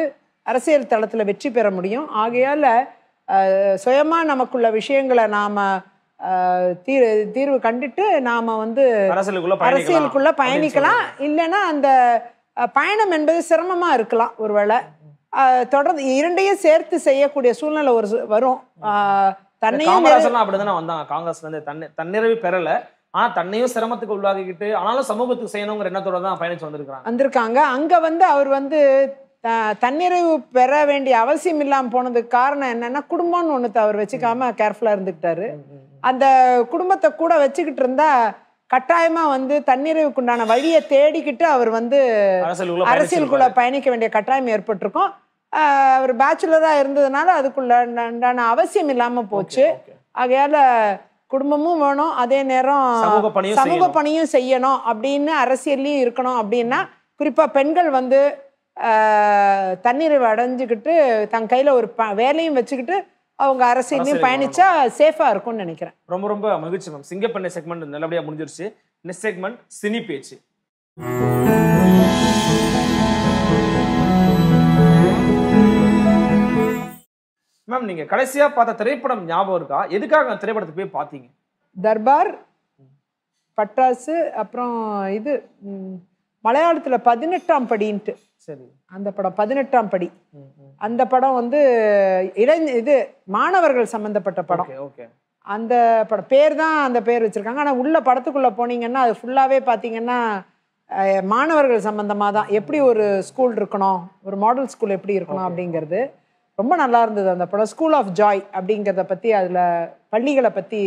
அரசியல் தளத்தில் வெற்றி பெற முடியும் ஆகையால் சுயமாக நமக்குள்ள விஷயங்களை நாம் தீர் தீர்வு கண்டுட்டு நாம் வந்து அரசியலுக்குள்ளே பயணிக்கலாம் இல்லைன்னா அந்த பயணம் என்பது சிரமமாக இருக்கலாம் ஒருவேளை தொடர்ந்து இரண்டையும் சேர்த்து செய்யக்கூடிய சூழ்நிலை ஒரு வரும் தன்னையும் வந்தாங்க காங்கிரஸ்ல இருந்து தன்னிறைவு பெறல ஆனா தன்னையும் சிரமத்துக்கு உள்ளாகிக்கிட்டு ஆனாலும் சமூகத்துக்கு செய்யணுங்கிற எண்ணத்தோட தான் பயணிச்சு வந்திருக்காங்க வந்திருக்காங்க அங்க வந்து அவர் வந்து தன்னிறைவு பெற வேண்டிய அவசியம் இல்லாமல் போனதுக்கு காரணம் என்னன்னா குடும்பம்னு ஒன்று அவர் வச்சுக்காம கேர்ஃபுல்லா இருந்துக்கிட்டாரு அந்த குடும்பத்தை கூட வச்சுக்கிட்டு இருந்தா கட்டாயமா வந்து தன்னிறைவுக்குண்டான வழியை தேடிக்கிட்டு அவர் வந்து அரசியலுக்குள்ள பயணிக்க வேண்டிய கட்டாயம் ஏற்பட்டிருக்கும் அவர் பேச்சுலராக இருந்ததுனால அதுக்குள்ள அவசியம் இல்லாமல் போச்சு ஆகையால குடும்பமும் வேணும் அதே நேரம் சமூக பணியும் செய்யணும் அப்படின்னு அரசியல்லையும் இருக்கணும் அப்படின்னா குறிப்பாக பெண்கள் வந்து தண்ணீரை அடைஞ்சுக்கிட்டு தன் கையில் ஒரு ப வேலையும் வச்சுக்கிட்டு அவங்க அரசு இன்னும் பயணிச்சா சேஃபா இருக்கும்னு நினைக்கிறேன் ரொம்ப ரொம்ப மகிழ்ச்சி மேம் சிங்கப்பண்ணை செக்மெண்ட் நல்லபடியா முடிஞ்சிருச்சு நெக்ஸ்ட் செக்மெண்ட் சினி பேச்சு மேம் நீங்க கடைசியா பார்த்த திரைப்படம் ஞாபகம் இருக்கா எதுக்காக அந்த திரைப்படத்தை போய் பார்த்தீங்க தர்பார் பட்டாசு அப்புறம் இது மலையாளத்தில் பதினெட்டாம் படின்ட்டு சரி அந்த படம் பதினெட்டாம் படி அந்த படம் வந்து இளைஞ இது மாணவர்கள் சம்மந்தப்பட்ட படம் அந்த படம் பேர் தான் அந்த பேர் வச்சிருக்காங்க ஆனால் உள்ள படத்துக்குள்ளே போனீங்கன்னா அது ஃபுல்லாகவே பார்த்தீங்கன்னா மாணவர்கள் சம்மந்தமாக தான் எப்படி ஒரு ஸ்கூல் இருக்கணும் ஒரு மாடல் ஸ்கூல் எப்படி இருக்கணும் அப்படிங்கிறது ரொம்ப நல்லா இருந்தது அந்த படம் ஸ்கூல் ஆஃப் ஜாய் அப்படிங்கிறத பற்றி அதில் பள்ளிகளை பற்றி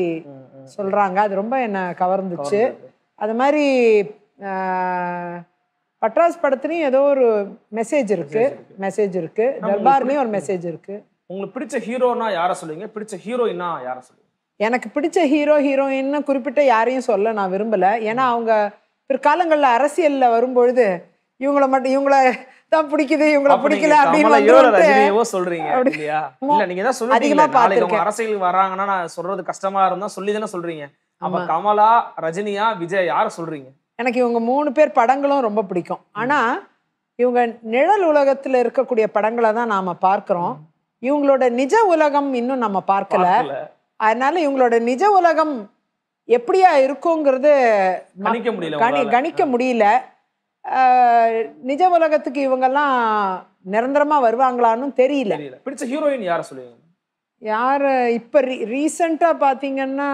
சொல்கிறாங்க அது ரொம்ப என்னை கவர்ந்துச்சு அது மாதிரி பட்ராஸ் படத்துலையும் ஏதோ ஒரு மெசேஜ் இருக்கு மெசேஜ் இருக்கு தர்பார்லயும் ஒரு மெசேஜ் இருக்கு உங்களுக்கு பிடிச்ச ஹீரோனா யார சொல்லுவீங்க பிடிச்ச ஹீரோயினா யார சொல்லுவீங்க எனக்கு பிடிச்ச ஹீரோ ஹீரோயின்னு குறிப்பிட்ட யாரையும் சொல்ல நான் விரும்பல ஏன்னா அவங்க பிற்காலங்களில் அரசியல்ல வரும்பொழுது இவங்களை மட்டும் இவங்கள தான் பிடிக்குது இவங்கள பிடிக்கல அப்படின்னு சொல்றீங்க இல்லையா இல்ல நீங்க வராங்கன்னா நான் சொல்றது கஷ்டமா இருந்தா சொல்லி தானே சொல்றீங்க அப்ப கமலா ரஜினியா விஜய் யார சொல்றீங்க எனக்கு இவங்க மூணு பேர் படங்களும் ரொம்ப பிடிக்கும் ஆனால் இவங்க நிழல் உலகத்தில் இருக்கக்கூடிய படங்களை தான் நாம் பார்க்குறோம் இவங்களோட நிஜ உலகம் இன்னும் நம்ம பார்க்கல அதனால இவங்களோட நிஜ உலகம் எப்படியா இருக்குங்கிறது கணிக்க முடியல கணிக்க முடியல நிஜ உலகத்துக்கு இவங்கெல்லாம் நிரந்தரமாக வருவாங்களான்னு தெரியல பிடிச்ச ஹீரோயின் யார சொல்லுவீங்க யார் இப்போ ரீ ரீசண்டாக பார்த்தீங்கன்னா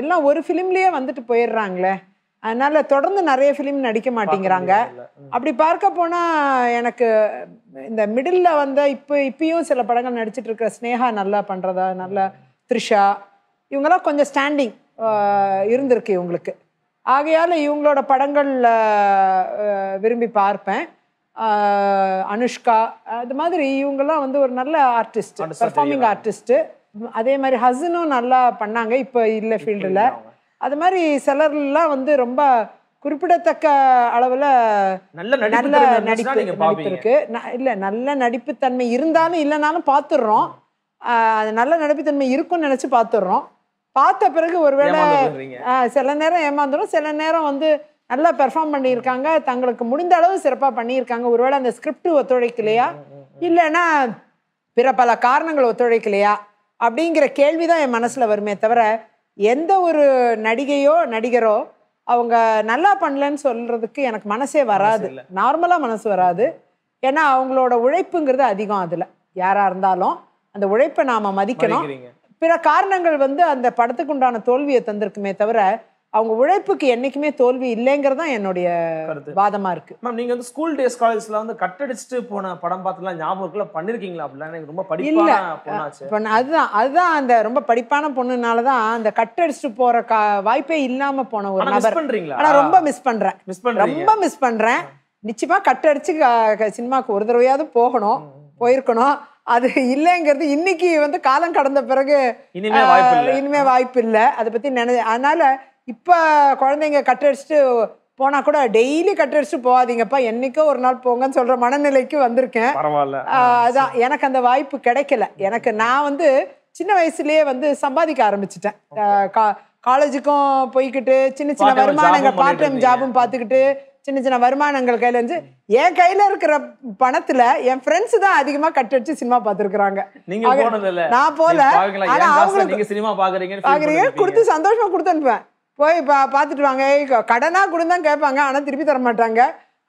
எல்லாம் ஒரு ஃபிலிம்லேயே வந்துட்டு போயிடுறாங்களே அதனால தொடர்ந்து நிறைய ஃபிலிம் நடிக்க மாட்டேங்கிறாங்க அப்படி பார்க்க போனால் எனக்கு இந்த மிடில்ல வந்த இப்போ இப்பயும் சில படங்கள் நடிச்சிட்டு இருக்கிற ஸ்னேகா நல்லா பண்ணுறதா நல்ல த்ரிஷா இவங்கெல்லாம் கொஞ்சம் ஸ்டாண்டிங் இருந்திருக்கு இவங்களுக்கு ஆகையால் இவங்களோட படங்களில் விரும்பி பார்ப்பேன் அனுஷ்கா அது மாதிரி இவங்கெல்லாம் வந்து ஒரு நல்ல ஆர்டிஸ்ட் பர்ஃபார்மிங் ஆர்டிஸ்ட் அதே மாதிரி ஹசனும் நல்லா பண்ணாங்க இப்போ இல்லை ஃபீல்டில் அது மாதிரி சிலர்லாம் வந்து ரொம்ப குறிப்பிடத்தக்க அளவில் நல்ல நல்ல நடிப்பு நடிப்பு இருக்கு இல்லை நல்ல நடிப்புத்தன்மை இருந்தாலும் இல்லைனாலும் பார்த்துடுறோம் அது நல்ல நடிப்புத்தன்மை இருக்கும்னு நினச்சி பார்த்துடுறோம் பார்த்த பிறகு ஒருவேளை சில நேரம் ஏமாந்துடும் சில நேரம் வந்து நல்லா பெர்ஃபார்ம் பண்ணியிருக்காங்க தங்களுக்கு முடிந்த அளவு சிறப்பாக பண்ணியிருக்காங்க ஒருவேளை அந்த ஸ்கிரிப்ட் ஒத்துழைக்கலையா இல்லைன்னா பிற பல காரணங்கள் ஒத்துழைக்கலையா அப்படிங்கிற கேள்வி தான் என் மனசில் வருமே தவிர எந்த ஒரு நடிகையோ நடிகரோ அவங்க நல்லா பண்ணலன்னு சொல்கிறதுக்கு எனக்கு மனசே வராது நார்மலாக மனசு வராது ஏன்னா அவங்களோட உழைப்புங்கிறது அதிகம் அதில் யாராக இருந்தாலும் அந்த உழைப்பை நாம் மதிக்கணும் பிற காரணங்கள் வந்து அந்த படத்துக்கு உண்டான தோல்வியை தந்திருக்குமே தவிர அவங்க உழைப்புக்கு என்னைக்குமே தோல்வி இல்லைங்கிறது தான் என்னுடைய வாதமா இருக்கு மேம் நீங்க வந்து ஸ்கூல் டேஸ் காலேஜ்ல வந்து கட்டடிச்சுட்டு போன படம் பார்த்துலாம் ஞாபகத்தில் பண்ணிருக்கீங்களா அப்படிலாம் எனக்கு ரொம்ப படிப்பான பொண்ணாச்சு அதுதான் அதுதான் அந்த ரொம்ப படிப்பான பொண்ணுனால தான் அந்த கட்டடிச்சுட்டு போற கா வாய்ப்பே இல்லாம போன ஒரு நபர் பண்றீங்களா ஆனா ரொம்ப மிஸ் பண்றேன் மிஸ் பண்ணுறேன் ரொம்ப மிஸ் பண்றேன் நிச்சயமா கட்டடிச்சு சினிமாவுக்கு ஒரு தடவையாவது போகணும் போயிருக்கணும் அது இல்லைங்கிறது இன்னைக்கு வந்து காலம் கடந்த பிறகு இனிமே வாய்ப்பு இல்லை அதை பத்தி நினை அதனால இப்போ குழந்தைங்க கட்டடிச்சுட்டு போனா கூட டெய்லி கட்டடிச்சுட்டு போகாதீங்கப்பா என்னைக்கோ ஒரு நாள் போங்கன்னு சொல்ற மனநிலைக்கு வந்திருக்கேன் அதான் எனக்கு அந்த வாய்ப்பு கிடைக்கல எனக்கு நான் வந்து சின்ன வயசுலயே வந்து சம்பாதிக்க ஆரம்பிச்சிட்டேன் காலேஜுக்கும் போய்கிட்டு சின்ன சின்ன வருமானங்கள் பார்ட் டைம் ஜாபும் பார்த்துக்கிட்டு சின்ன சின்ன வருமானங்கள் கையில இருந்து என் கையில இருக்கிற பணத்துல என் ஃப்ரெண்ட்ஸ் தான் அதிகமா கட்டடிச்சு சினிமா பார்த்துருக்குறாங்க நான் போல ஆனால் அவங்களுக்கு சினிமா பாக்குறீங்க கொடுத்து சந்தோஷமா கொடுத்து அனுப்புவேன் போய் பா பார்த்துட்டு வாங்க கடனாக கொடுந்தா கேட்பாங்க ஆனால் திருப்பி தர மாட்டாங்க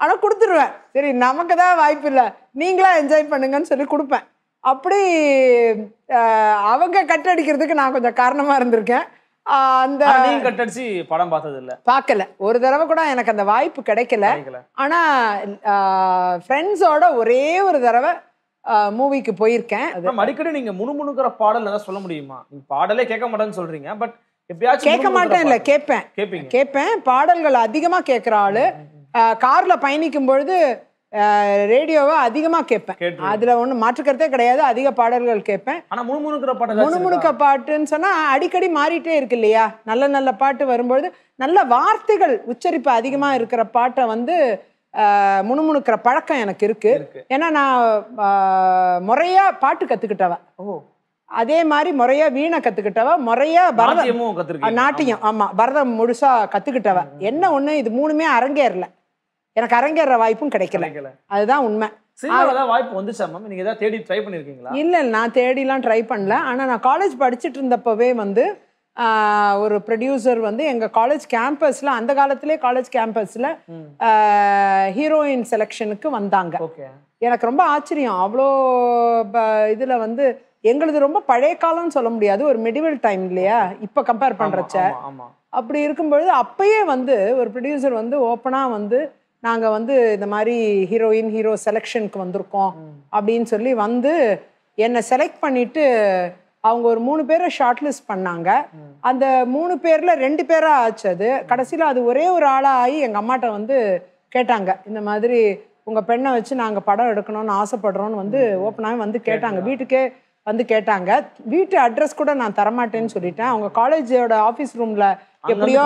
ஆனால் கொடுத்துருவேன் சரி நமக்கு தான் வாய்ப்பு இல்லை நீங்களாக என்ஜாய் பண்ணுங்கன்னு சொல்லி கொடுப்பேன் அப்படி அவங்க கட்டடிக்கிறதுக்கு நான் கொஞ்சம் காரணமாக இருந்திருக்கேன் அந்த கட்டடிச்சு படம் பார்த்தது இல்லை பார்க்கல ஒரு தடவை கூட எனக்கு அந்த வாய்ப்பு கிடைக்கல ஆனால் ஃப்ரெண்ட்ஸோட ஒரே ஒரு தடவை மூவிக்கு போயிருக்கேன் அடிக்கடி நீங்கள் முணுமுணுக்கிற பாடல் ஏதாவது சொல்ல முடியுமா பாடலே கேட்க மாட்டேன்னு சொல்கிறீங்க பட் கேட்க மாட்டேன் இல்ல கேட்பேன் கேட்பேன் பாடல்கள் அதிகமா கேட்கற ஆளு கார்ல பயணிக்கும் பொழுது ரேடியோவை அதிகமா கேட்பேன் அதுல ஒண்ணு மாற்றுக்கிறதே கிடையாது அதிக பாடல்கள் கேட்பேன் ஆனா முணுமுணுக்கிற முணுமுணுக்க பாட்டுன்னு சொன்னா அடிக்கடி மாறிட்டே இருக்கு இல்லையா நல்ல நல்ல பாட்டு வரும்பொழுது நல்ல வார்த்தைகள் உச்சரிப்பு அதிகமா இருக்கிற பாட்டை வந்து முணுமுணுக்கிற பழக்கம் எனக்கு இருக்கு ஏன்னா நான் முறையா பாட்டு கத்துக்கிட்டவன் ஓ அதே மாதிரி முறையா வீணை கத்துக்கிட்டவ முறையா பரதமும் நாட்டியம் ஆமா பரதம் முழுசா கத்துக்கிட்டவ என்ன ஒண்ணு இது மூணுமே அரங்கேறல எனக்கு அரங்கேற வாய்ப்பும் கிடைக்கல அதுதான் உண்மை வாய்ப்பு வந்துச்சா மேம் நீங்க ஏதாவது தேடி ட்ரை பண்ணிருக்கீங்களா இல்ல நான் தேடிலாம் ட்ரை பண்ணல ஆனா நான் காலேஜ் படிச்சுட்டு இருந்தப்பவே வந்து ஒரு ப்ரொடியூசர் வந்து எங்கள் காலேஜ் கேம்பஸில் அந்த காலத்துலேயே காலேஜ் கேம்பஸில் ஹீரோயின் செலெக்ஷனுக்கு வந்தாங்க எனக்கு ரொம்ப ஆச்சரியம் அவ்வளோ இதில் வந்து எங்களது ரொம்ப பழைய காலம்னு சொல்ல முடியாது ஒரு மெடிவல் டைம் இல்லையா இப்போ கம்பேர் பண்ணுறச்ச அப்படி இருக்கும்பொழுது அப்பயே வந்து ஒரு ப்ரொடியூசர் வந்து ஓப்பனாக வந்து நாங்கள் வந்து இந்த மாதிரி ஹீரோயின் ஹீரோ செலெக்ஷனுக்கு வந்திருக்கோம் அப்படின்னு சொல்லி வந்து என்னை செலக்ட் பண்ணிட்டு அவங்க ஒரு மூணு பேரை ஷார்ட் லிஸ்ட் பண்ணாங்க அந்த மூணு பேரில் ரெண்டு பேராக ஆச்சு அது கடைசியில் அது ஒரே ஒரு ஆளாக ஆகி எங்கள் அம்மாட்ட வந்து கேட்டாங்க இந்த மாதிரி உங்கள் பெண்ணை வச்சு நாங்கள் படம் எடுக்கணும்னு ஆசைப்படுறோன்னு வந்து ஓப்பனாகவே வந்து கேட்டாங்க வீட்டுக்கே வந்து கேட்டாங்க வீட்டு அட்ரஸ் கூட நான் தரமாட்டேன்னு சொல்லிட்டேன் அவங்க காலேஜோட ஆஃபீஸ் ரூம்ல எப்படியோ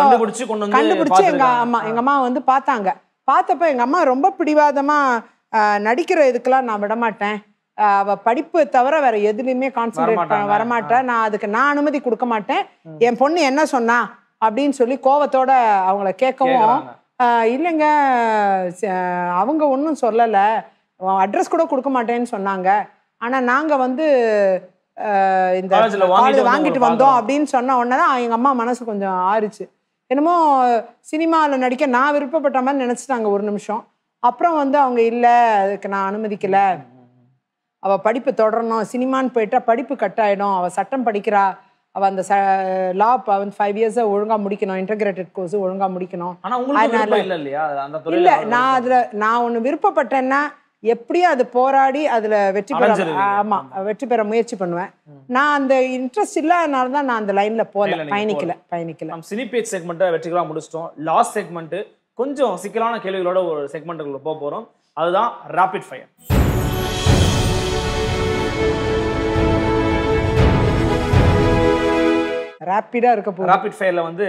கண்டுபிடிச்சு எங்க அம்மா எங்க அம்மா வந்து பார்த்தாங்க பார்த்தப்ப எங்க அம்மா ரொம்ப பிடிவாதமா நடிக்கிற இதுக்கெல்லாம் நான் விடமாட்டேன் அவ படிப்பு தவிர வேற எதுலையுமே கான்சென்ட்ரேட் வரமாட்டேன் நான் அதுக்கு நான் அனுமதி கொடுக்க மாட்டேன் என் பொண்ணு என்ன சொன்னா அப்படின்னு சொல்லி கோவத்தோட அவங்கள கேட்கவும் இல்லைங்க அவங்க ஒன்றும் சொல்லலை அட்ரஸ் கூட கொடுக்க மாட்டேன்னு சொன்னாங்க ஆனால் நாங்கள் வந்து இந்த வாங்கிட்டு வந்தோம் அப்படின்னு சொன்ன உடனே தான் எங்கள் அம்மா மனசு கொஞ்சம் ஆறுச்சு என்னமோ சினிமாவில் நடிக்க நான் விருப்பப்பட்ட மாதிரி நினச்சிட்டாங்க ஒரு நிமிஷம் அப்புறம் வந்து அவங்க இல்லை அதுக்கு நான் அனுமதிக்கலை அவள் படிப்பு தொடரணும் சினிமான்னு போயிட்டா படிப்பு கட் ஆகிடும் அவள் சட்டம் படிக்கிறா அவள் அந்த ச லா அவன் ஃபைவ் இயர்ஸை ஒழுங்காக முடிக்கணும் இன்டகிரேட்டட் கோர்ஸ் ஒழுங்காக முடிக்கணும் இல்லை நான் அதில் நான் ஒன்று விருப்பப்பட்டேன்னா எப்படியும் அது போராடி அதில் வெற்றி பெற ஆமாம் வெற்றி பெற முயற்சி பண்ணுவேன் நான் அந்த இன்ட்ரெஸ்ட் இல்லாதனால தான் நான் அந்த லைனில் போகல பயணிக்கல பயணிக்கல நம்ம பேஜ் செக்மெண்ட்டை வெற்றிகரமாக முடிச்சிட்டோம் லாஸ்ட் செக்மெண்ட்டு கொஞ்சம் சிக்கலான கேள்விகளோட ஒரு செக்மெண்ட்டுக்குள்ள போக போகிறோம் அதுதான் ராபிட் ஃபயர் ராப்பிடாக இருக்க போகுது ராபிட் ஃபயரில் வந்து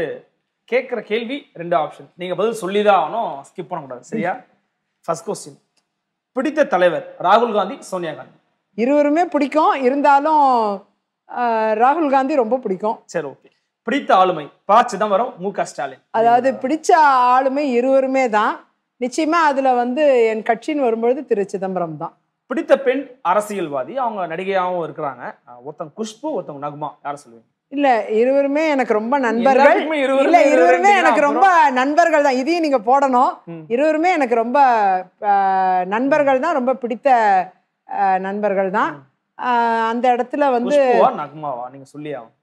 கேட்குற கேள்வி ரெண்டு ஆப்ஷன் நீங்கள் பதில் சொல்லி தான் ஆகணும் ஸ்கிப் பண்ணக்கூடாது சரியா ஃபர்ஸ்ட் கொஸ்டின் பிடித்த தலைவர் ராகுல் காந்தி சோனியா காந்தி இருவருமே பிடிக்கும் இருந்தாலும் ராகுல் காந்தி ரொம்ப பிடிக்கும் சரி ஓகே பிடித்த ஆளுமை தான் வரும் மு க ஸ்டாலின் அதாவது பிடிச்ச ஆளுமை இருவருமே தான் நிச்சயமா அதுல வந்து என் கட்சின்னு வரும்பொழுது திரு சிதம்பரம் தான் பிடித்த பெண் அரசியல்வாதி அவங்க நடிகையாகவும் இருக்கிறாங்க ஒருத்தங்க குஷ்பு ஒருத்தவங்க நகுமா யார சொல்லுவீங்க இல்ல இருவருமே எனக்கு ரொம்ப நண்பர்கள் இல்ல இருவருமே எனக்கு ரொம்ப நண்பர்கள் தான் இதையும் நீங்க போடணும் இருவருமே எனக்கு ரொம்ப நண்பர்கள் தான் ரொம்ப பிடித்த நண்பர்கள் தான் அந்த இடத்துல வந்து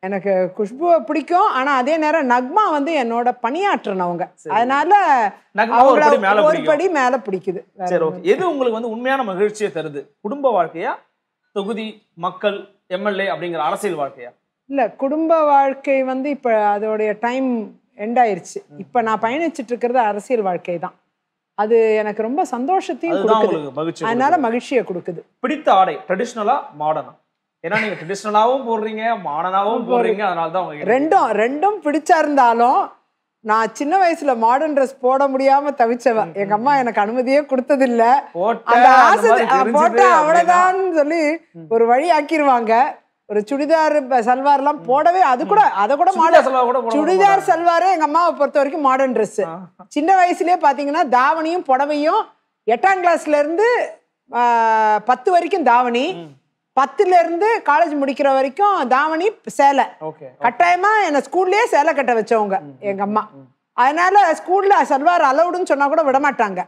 எனக்கு குஷ்புவை பிடிக்கும் ஆனா அதே நேரம் நக்மா வந்து என்னோட பணியாற்றினவங்க அதனால ஒரு படி மேல பிடிக்குது எது உங்களுக்கு வந்து உண்மையான மகிழ்ச்சியை தருது குடும்ப வாழ்க்கையா தொகுதி மக்கள் எம்எல்ஏ அப்படிங்கிற அரசியல் வாழ்க்கையா இல்லை குடும்ப வாழ்க்கை வந்து இப்போ அதோடைய டைம் எண்ட் ஆயிடுச்சு இப்போ நான் பயணிச்சுட்டு இருக்கிறது அரசியல் வாழ்க்கை தான் அது எனக்கு ரொம்ப சந்தோஷத்தையும் கொடுக்குது அதனால மகிழ்ச்சியை கொடுக்குது பிடித்த ஆடை ட்ரெடிஷ்னலா மாடர்னா ஏன்னா நீங்க ட்ரெடிஷ்னலாவும் போடுறீங்க மாடர்னாவும் போடுறீங்க அதனால தான் ரெண்டும் ரெண்டும் பிடிச்சா இருந்தாலும் நான் சின்ன வயசுல மாடர்ன் ட்ரெஸ் போட முடியாம தவிச்சவன் எங்க அம்மா எனக்கு அனுமதியே கொடுத்தது இல்ல அந்த ஆசை அவ்வளவுதான் சொல்லி ஒரு வழி ஆக்கிருவாங்க ஒரு சுடிதார் சல்வார்லாம் போடவே அது கூட அதை கூட மாடல் சுடிதார் சல்வார் எங்க அம்மாவை பொறுத்த வரைக்கும் மாடர்ன் ட்ரெஸ் சின்ன வயசுலயே பாத்தீங்கன்னா தாவணியும் புடவையும் எட்டாம் கிளாஸ்ல இருந்து பத்து வரைக்கும் தாவணி பத்துல இருந்து காலேஜ் முடிக்கிற வரைக்கும் தாவணி சேலை கட்டாயமா என்ன ஸ்கூல்லயே சேலை கட்ட வச்சவங்க எங்க அம்மா அதனால ஸ்கூல்ல சல்வார் அலவுடுன்னு சொன்னா கூட விட மாட்டாங்க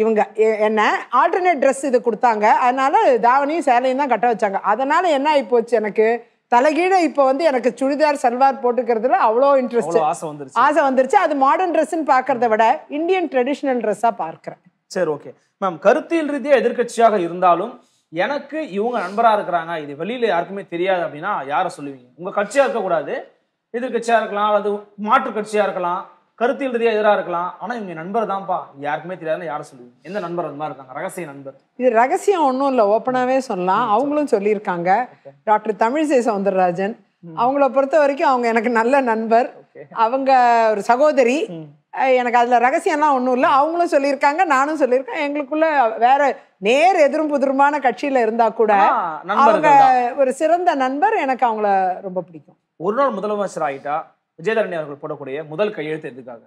இவங்க என்ன ஆல்டர்னேட் ட்ரெஸ் இது கொடுத்தாங்க அதனால தாவணியும் சேலையும் தான் கட்ட வச்சாங்க அதனால என்ன ஆகி போச்சு எனக்கு தலைகீழ இப்போ வந்து எனக்கு சுடிதார் சல்வார் போட்டுக்கிறதுல அவ்வளோ இன்ட்ரெஸ்ட் ஆசை வந்துருச்சு ஆசை அது மாடர்ன் ட்ரெஸ்ன்னு பார்க்கறத விட இந்தியன் ட்ரெடிஷ்னல் ட்ரெஸ்ஸா பார்க்குறேன் சரி ஓகே மேம் கருத்தியல் ரீதியாக எதிர்கட்சியாக இருந்தாலும் எனக்கு இவங்க நண்பராக இருக்கிறாங்க இது வெளியில யாருக்குமே தெரியாது அப்படின்னா யாரை சொல்லுவீங்க உங்கள் கட்சியாக இருக்கக்கூடாது எதிர்கட்சியா இருக்கலாம் அல்லது மாற்று கட்சியாக இருக்கலாம் கருத்தியல் ரீதியாக எதிராக இருக்கலாம் ஆனால் இவங்க நண்பர் தான்ப்பா யாருக்குமே தெரியாதுன்னு யாரும் சொல்லுவீங்க எந்த நண்பர் அது மாதிரி இருக்காங்க ரகசிய நண்பர் இது ரகசியம் ஒன்றும் இல்லை ஓப்பனாகவே சொல்லலாம் அவங்களும் சொல்லியிருக்காங்க டாக்டர் தமிழிசை சவுந்தரராஜன் அவங்கள பொறுத்த வரைக்கும் அவங்க எனக்கு நல்ல நண்பர் அவங்க ஒரு சகோதரி எனக்கு அதுல ரகசியம்லாம் ஒன்றும் இல்லை அவங்களும் சொல்லியிருக்காங்க நானும் சொல்லியிருக்கேன் எங்களுக்குள்ள வேற நேர் எதிரும் புதிருமான கட்சியில இருந்தா கூட அவங்க ஒரு சிறந்த நண்பர் எனக்கு அவங்கள ரொம்ப பிடிக்கும் ஒரு நாள் முதலமைச்சர் ஆகிட்டா விஜயதரணி அவர்கள் போடக்கூடிய முதல் கையெழுத்து எதுக்காக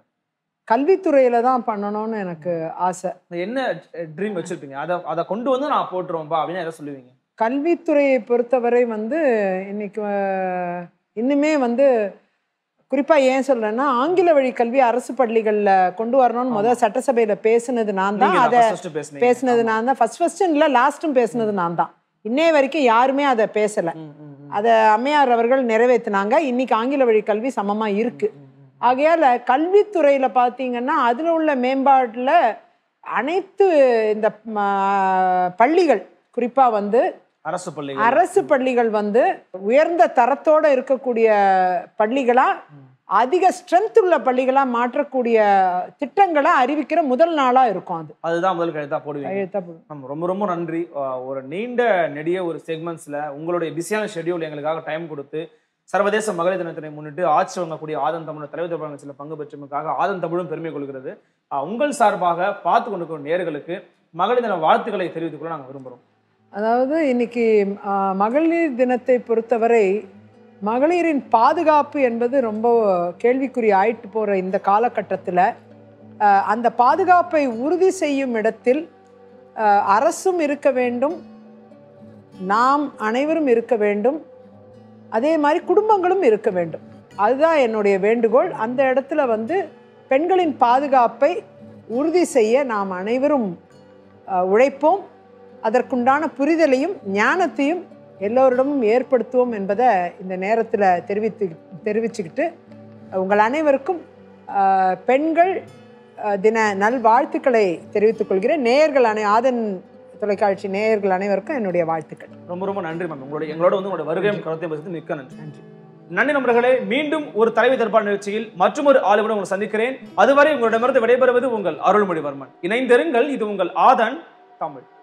கல்வித்துறையில தான் பண்ணணும்னு எனக்கு ஆசை என்ன ட்ரீம் வச்சிருப்பீங்க அதை அதை கொண்டு வந்து நான் போட்டுருவோம்பா அப்படின்னு எதை சொல்லுவீங்க கல்வித்துறையை பொறுத்தவரை வந்து இன்னைக்கு இன்னுமே வந்து குறிப்பாக ஏன் சொல்கிறேன்னா ஆங்கில வழி கல்வி அரசு பள்ளிகளில் கொண்டு வரணும்னு முதல் சட்டசபையில் பேசுனது நான் தான் அதை பேசுனது நான் தான் ஃபர்ஸ்ட் ஃபர்ஸ்ட் இல்லை லாஸ்ட்டும் பேசுனது நான் தான் இன்னே வரைக்கும் யாருமே அதை பேசலை அதை அம்மையார் அவர்கள் நிறைவேற்றினாங்க இன்னைக்கு ஆங்கில வழி கல்வி சமமாக இருக்கு ஆகையால் கல்வித்துறையில் பார்த்தீங்கன்னா அதில் உள்ள மேம்பாட்டில் அனைத்து இந்த பள்ளிகள் குறிப்பாக வந்து அரசு பள்ளி அரசு பள்ளிகள் வந்து உயர்ந்த தரத்தோடு இருக்கக்கூடிய பள்ளிகளாக அதிக ஸ்ட்ரென்த் உள்ள பள்ளிகளாக மாற்றக்கூடிய திட்டங்களை அறிவிக்கிற முதல் நாளாக இருக்கும் அது அதுதான் முதல் கழுத்தா போடுவீங்க கழுத்தா போடுவோம் ரொம்ப ரொம்ப நன்றி ஒரு நீண்ட நெடிய ஒரு செக்மெண்ட்ஸில் உங்களுடைய பிஸியான ஷெடியூல் எங்களுக்காக டைம் கொடுத்து சர்வதேச மகளிர் தினத்தினை முன்னிட்டு ஆட்சி வாங்கக்கூடிய ஆதன் தமிழ் தலைவர் சில பங்கு பெற்றமைக்காக ஆதன் தமிழும் பெருமை கொள்கிறது உங்கள் சார்பாக பார்த்து கொண்டிருக்கிற நேர்களுக்கு மகளிர் தின வாழ்த்துக்களை தெரிவித்துக்கொள்ள நாங்கள் விரும்புகிறோம் அதாவது இன்னைக்கு மகளிர் தினத்தை பொறுத்தவரை மகளிரின் பாதுகாப்பு என்பது ரொம்ப கேள்விக்குறி ஆயிட்டு போகிற இந்த காலகட்டத்தில் அந்த பாதுகாப்பை உறுதி செய்யும் இடத்தில் அரசும் இருக்க வேண்டும் நாம் அனைவரும் இருக்க வேண்டும் அதே மாதிரி குடும்பங்களும் இருக்க வேண்டும் அதுதான் என்னுடைய வேண்டுகோள் அந்த இடத்துல வந்து பெண்களின் பாதுகாப்பை உறுதி செய்ய நாம் அனைவரும் உழைப்போம் அதற்குண்டான புரிதலையும் ஞானத்தையும் எல்லோரிடமும் ஏற்படுத்துவோம் என்பதை இந்த நேரத்தில் தெரிவித்து தெரிவிச்சுக்கிட்டு உங்கள் அனைவருக்கும் பெண்கள் தின நல்வாழ்த்துக்களை தெரிவித்துக் கொள்கிறேன் நேயர்கள் அனை ஆதன் தொலைக்காட்சி நேயர்கள் அனைவருக்கும் என்னுடைய வாழ்த்துக்கள் ரொம்ப ரொம்ப நன்றி மேம் உங்களுடைய எங்களோட வந்து உங்களுடைய வருகை கருத்தை பற்றி மிக்க நன்றி நன்றி நன்றி நண்பர்களே மீண்டும் ஒரு தலைமை தர்பார் நிகழ்ச்சியில் மற்றொரு ஆளுடன் உங்களை சந்திக்கிறேன் அதுவரை உங்களிடமிருந்து விடைபெறுவது உங்கள் அருள்மொழிவர்மன் இணைந்திருங்கள் இது உங்கள் ஆதன் தமிழ்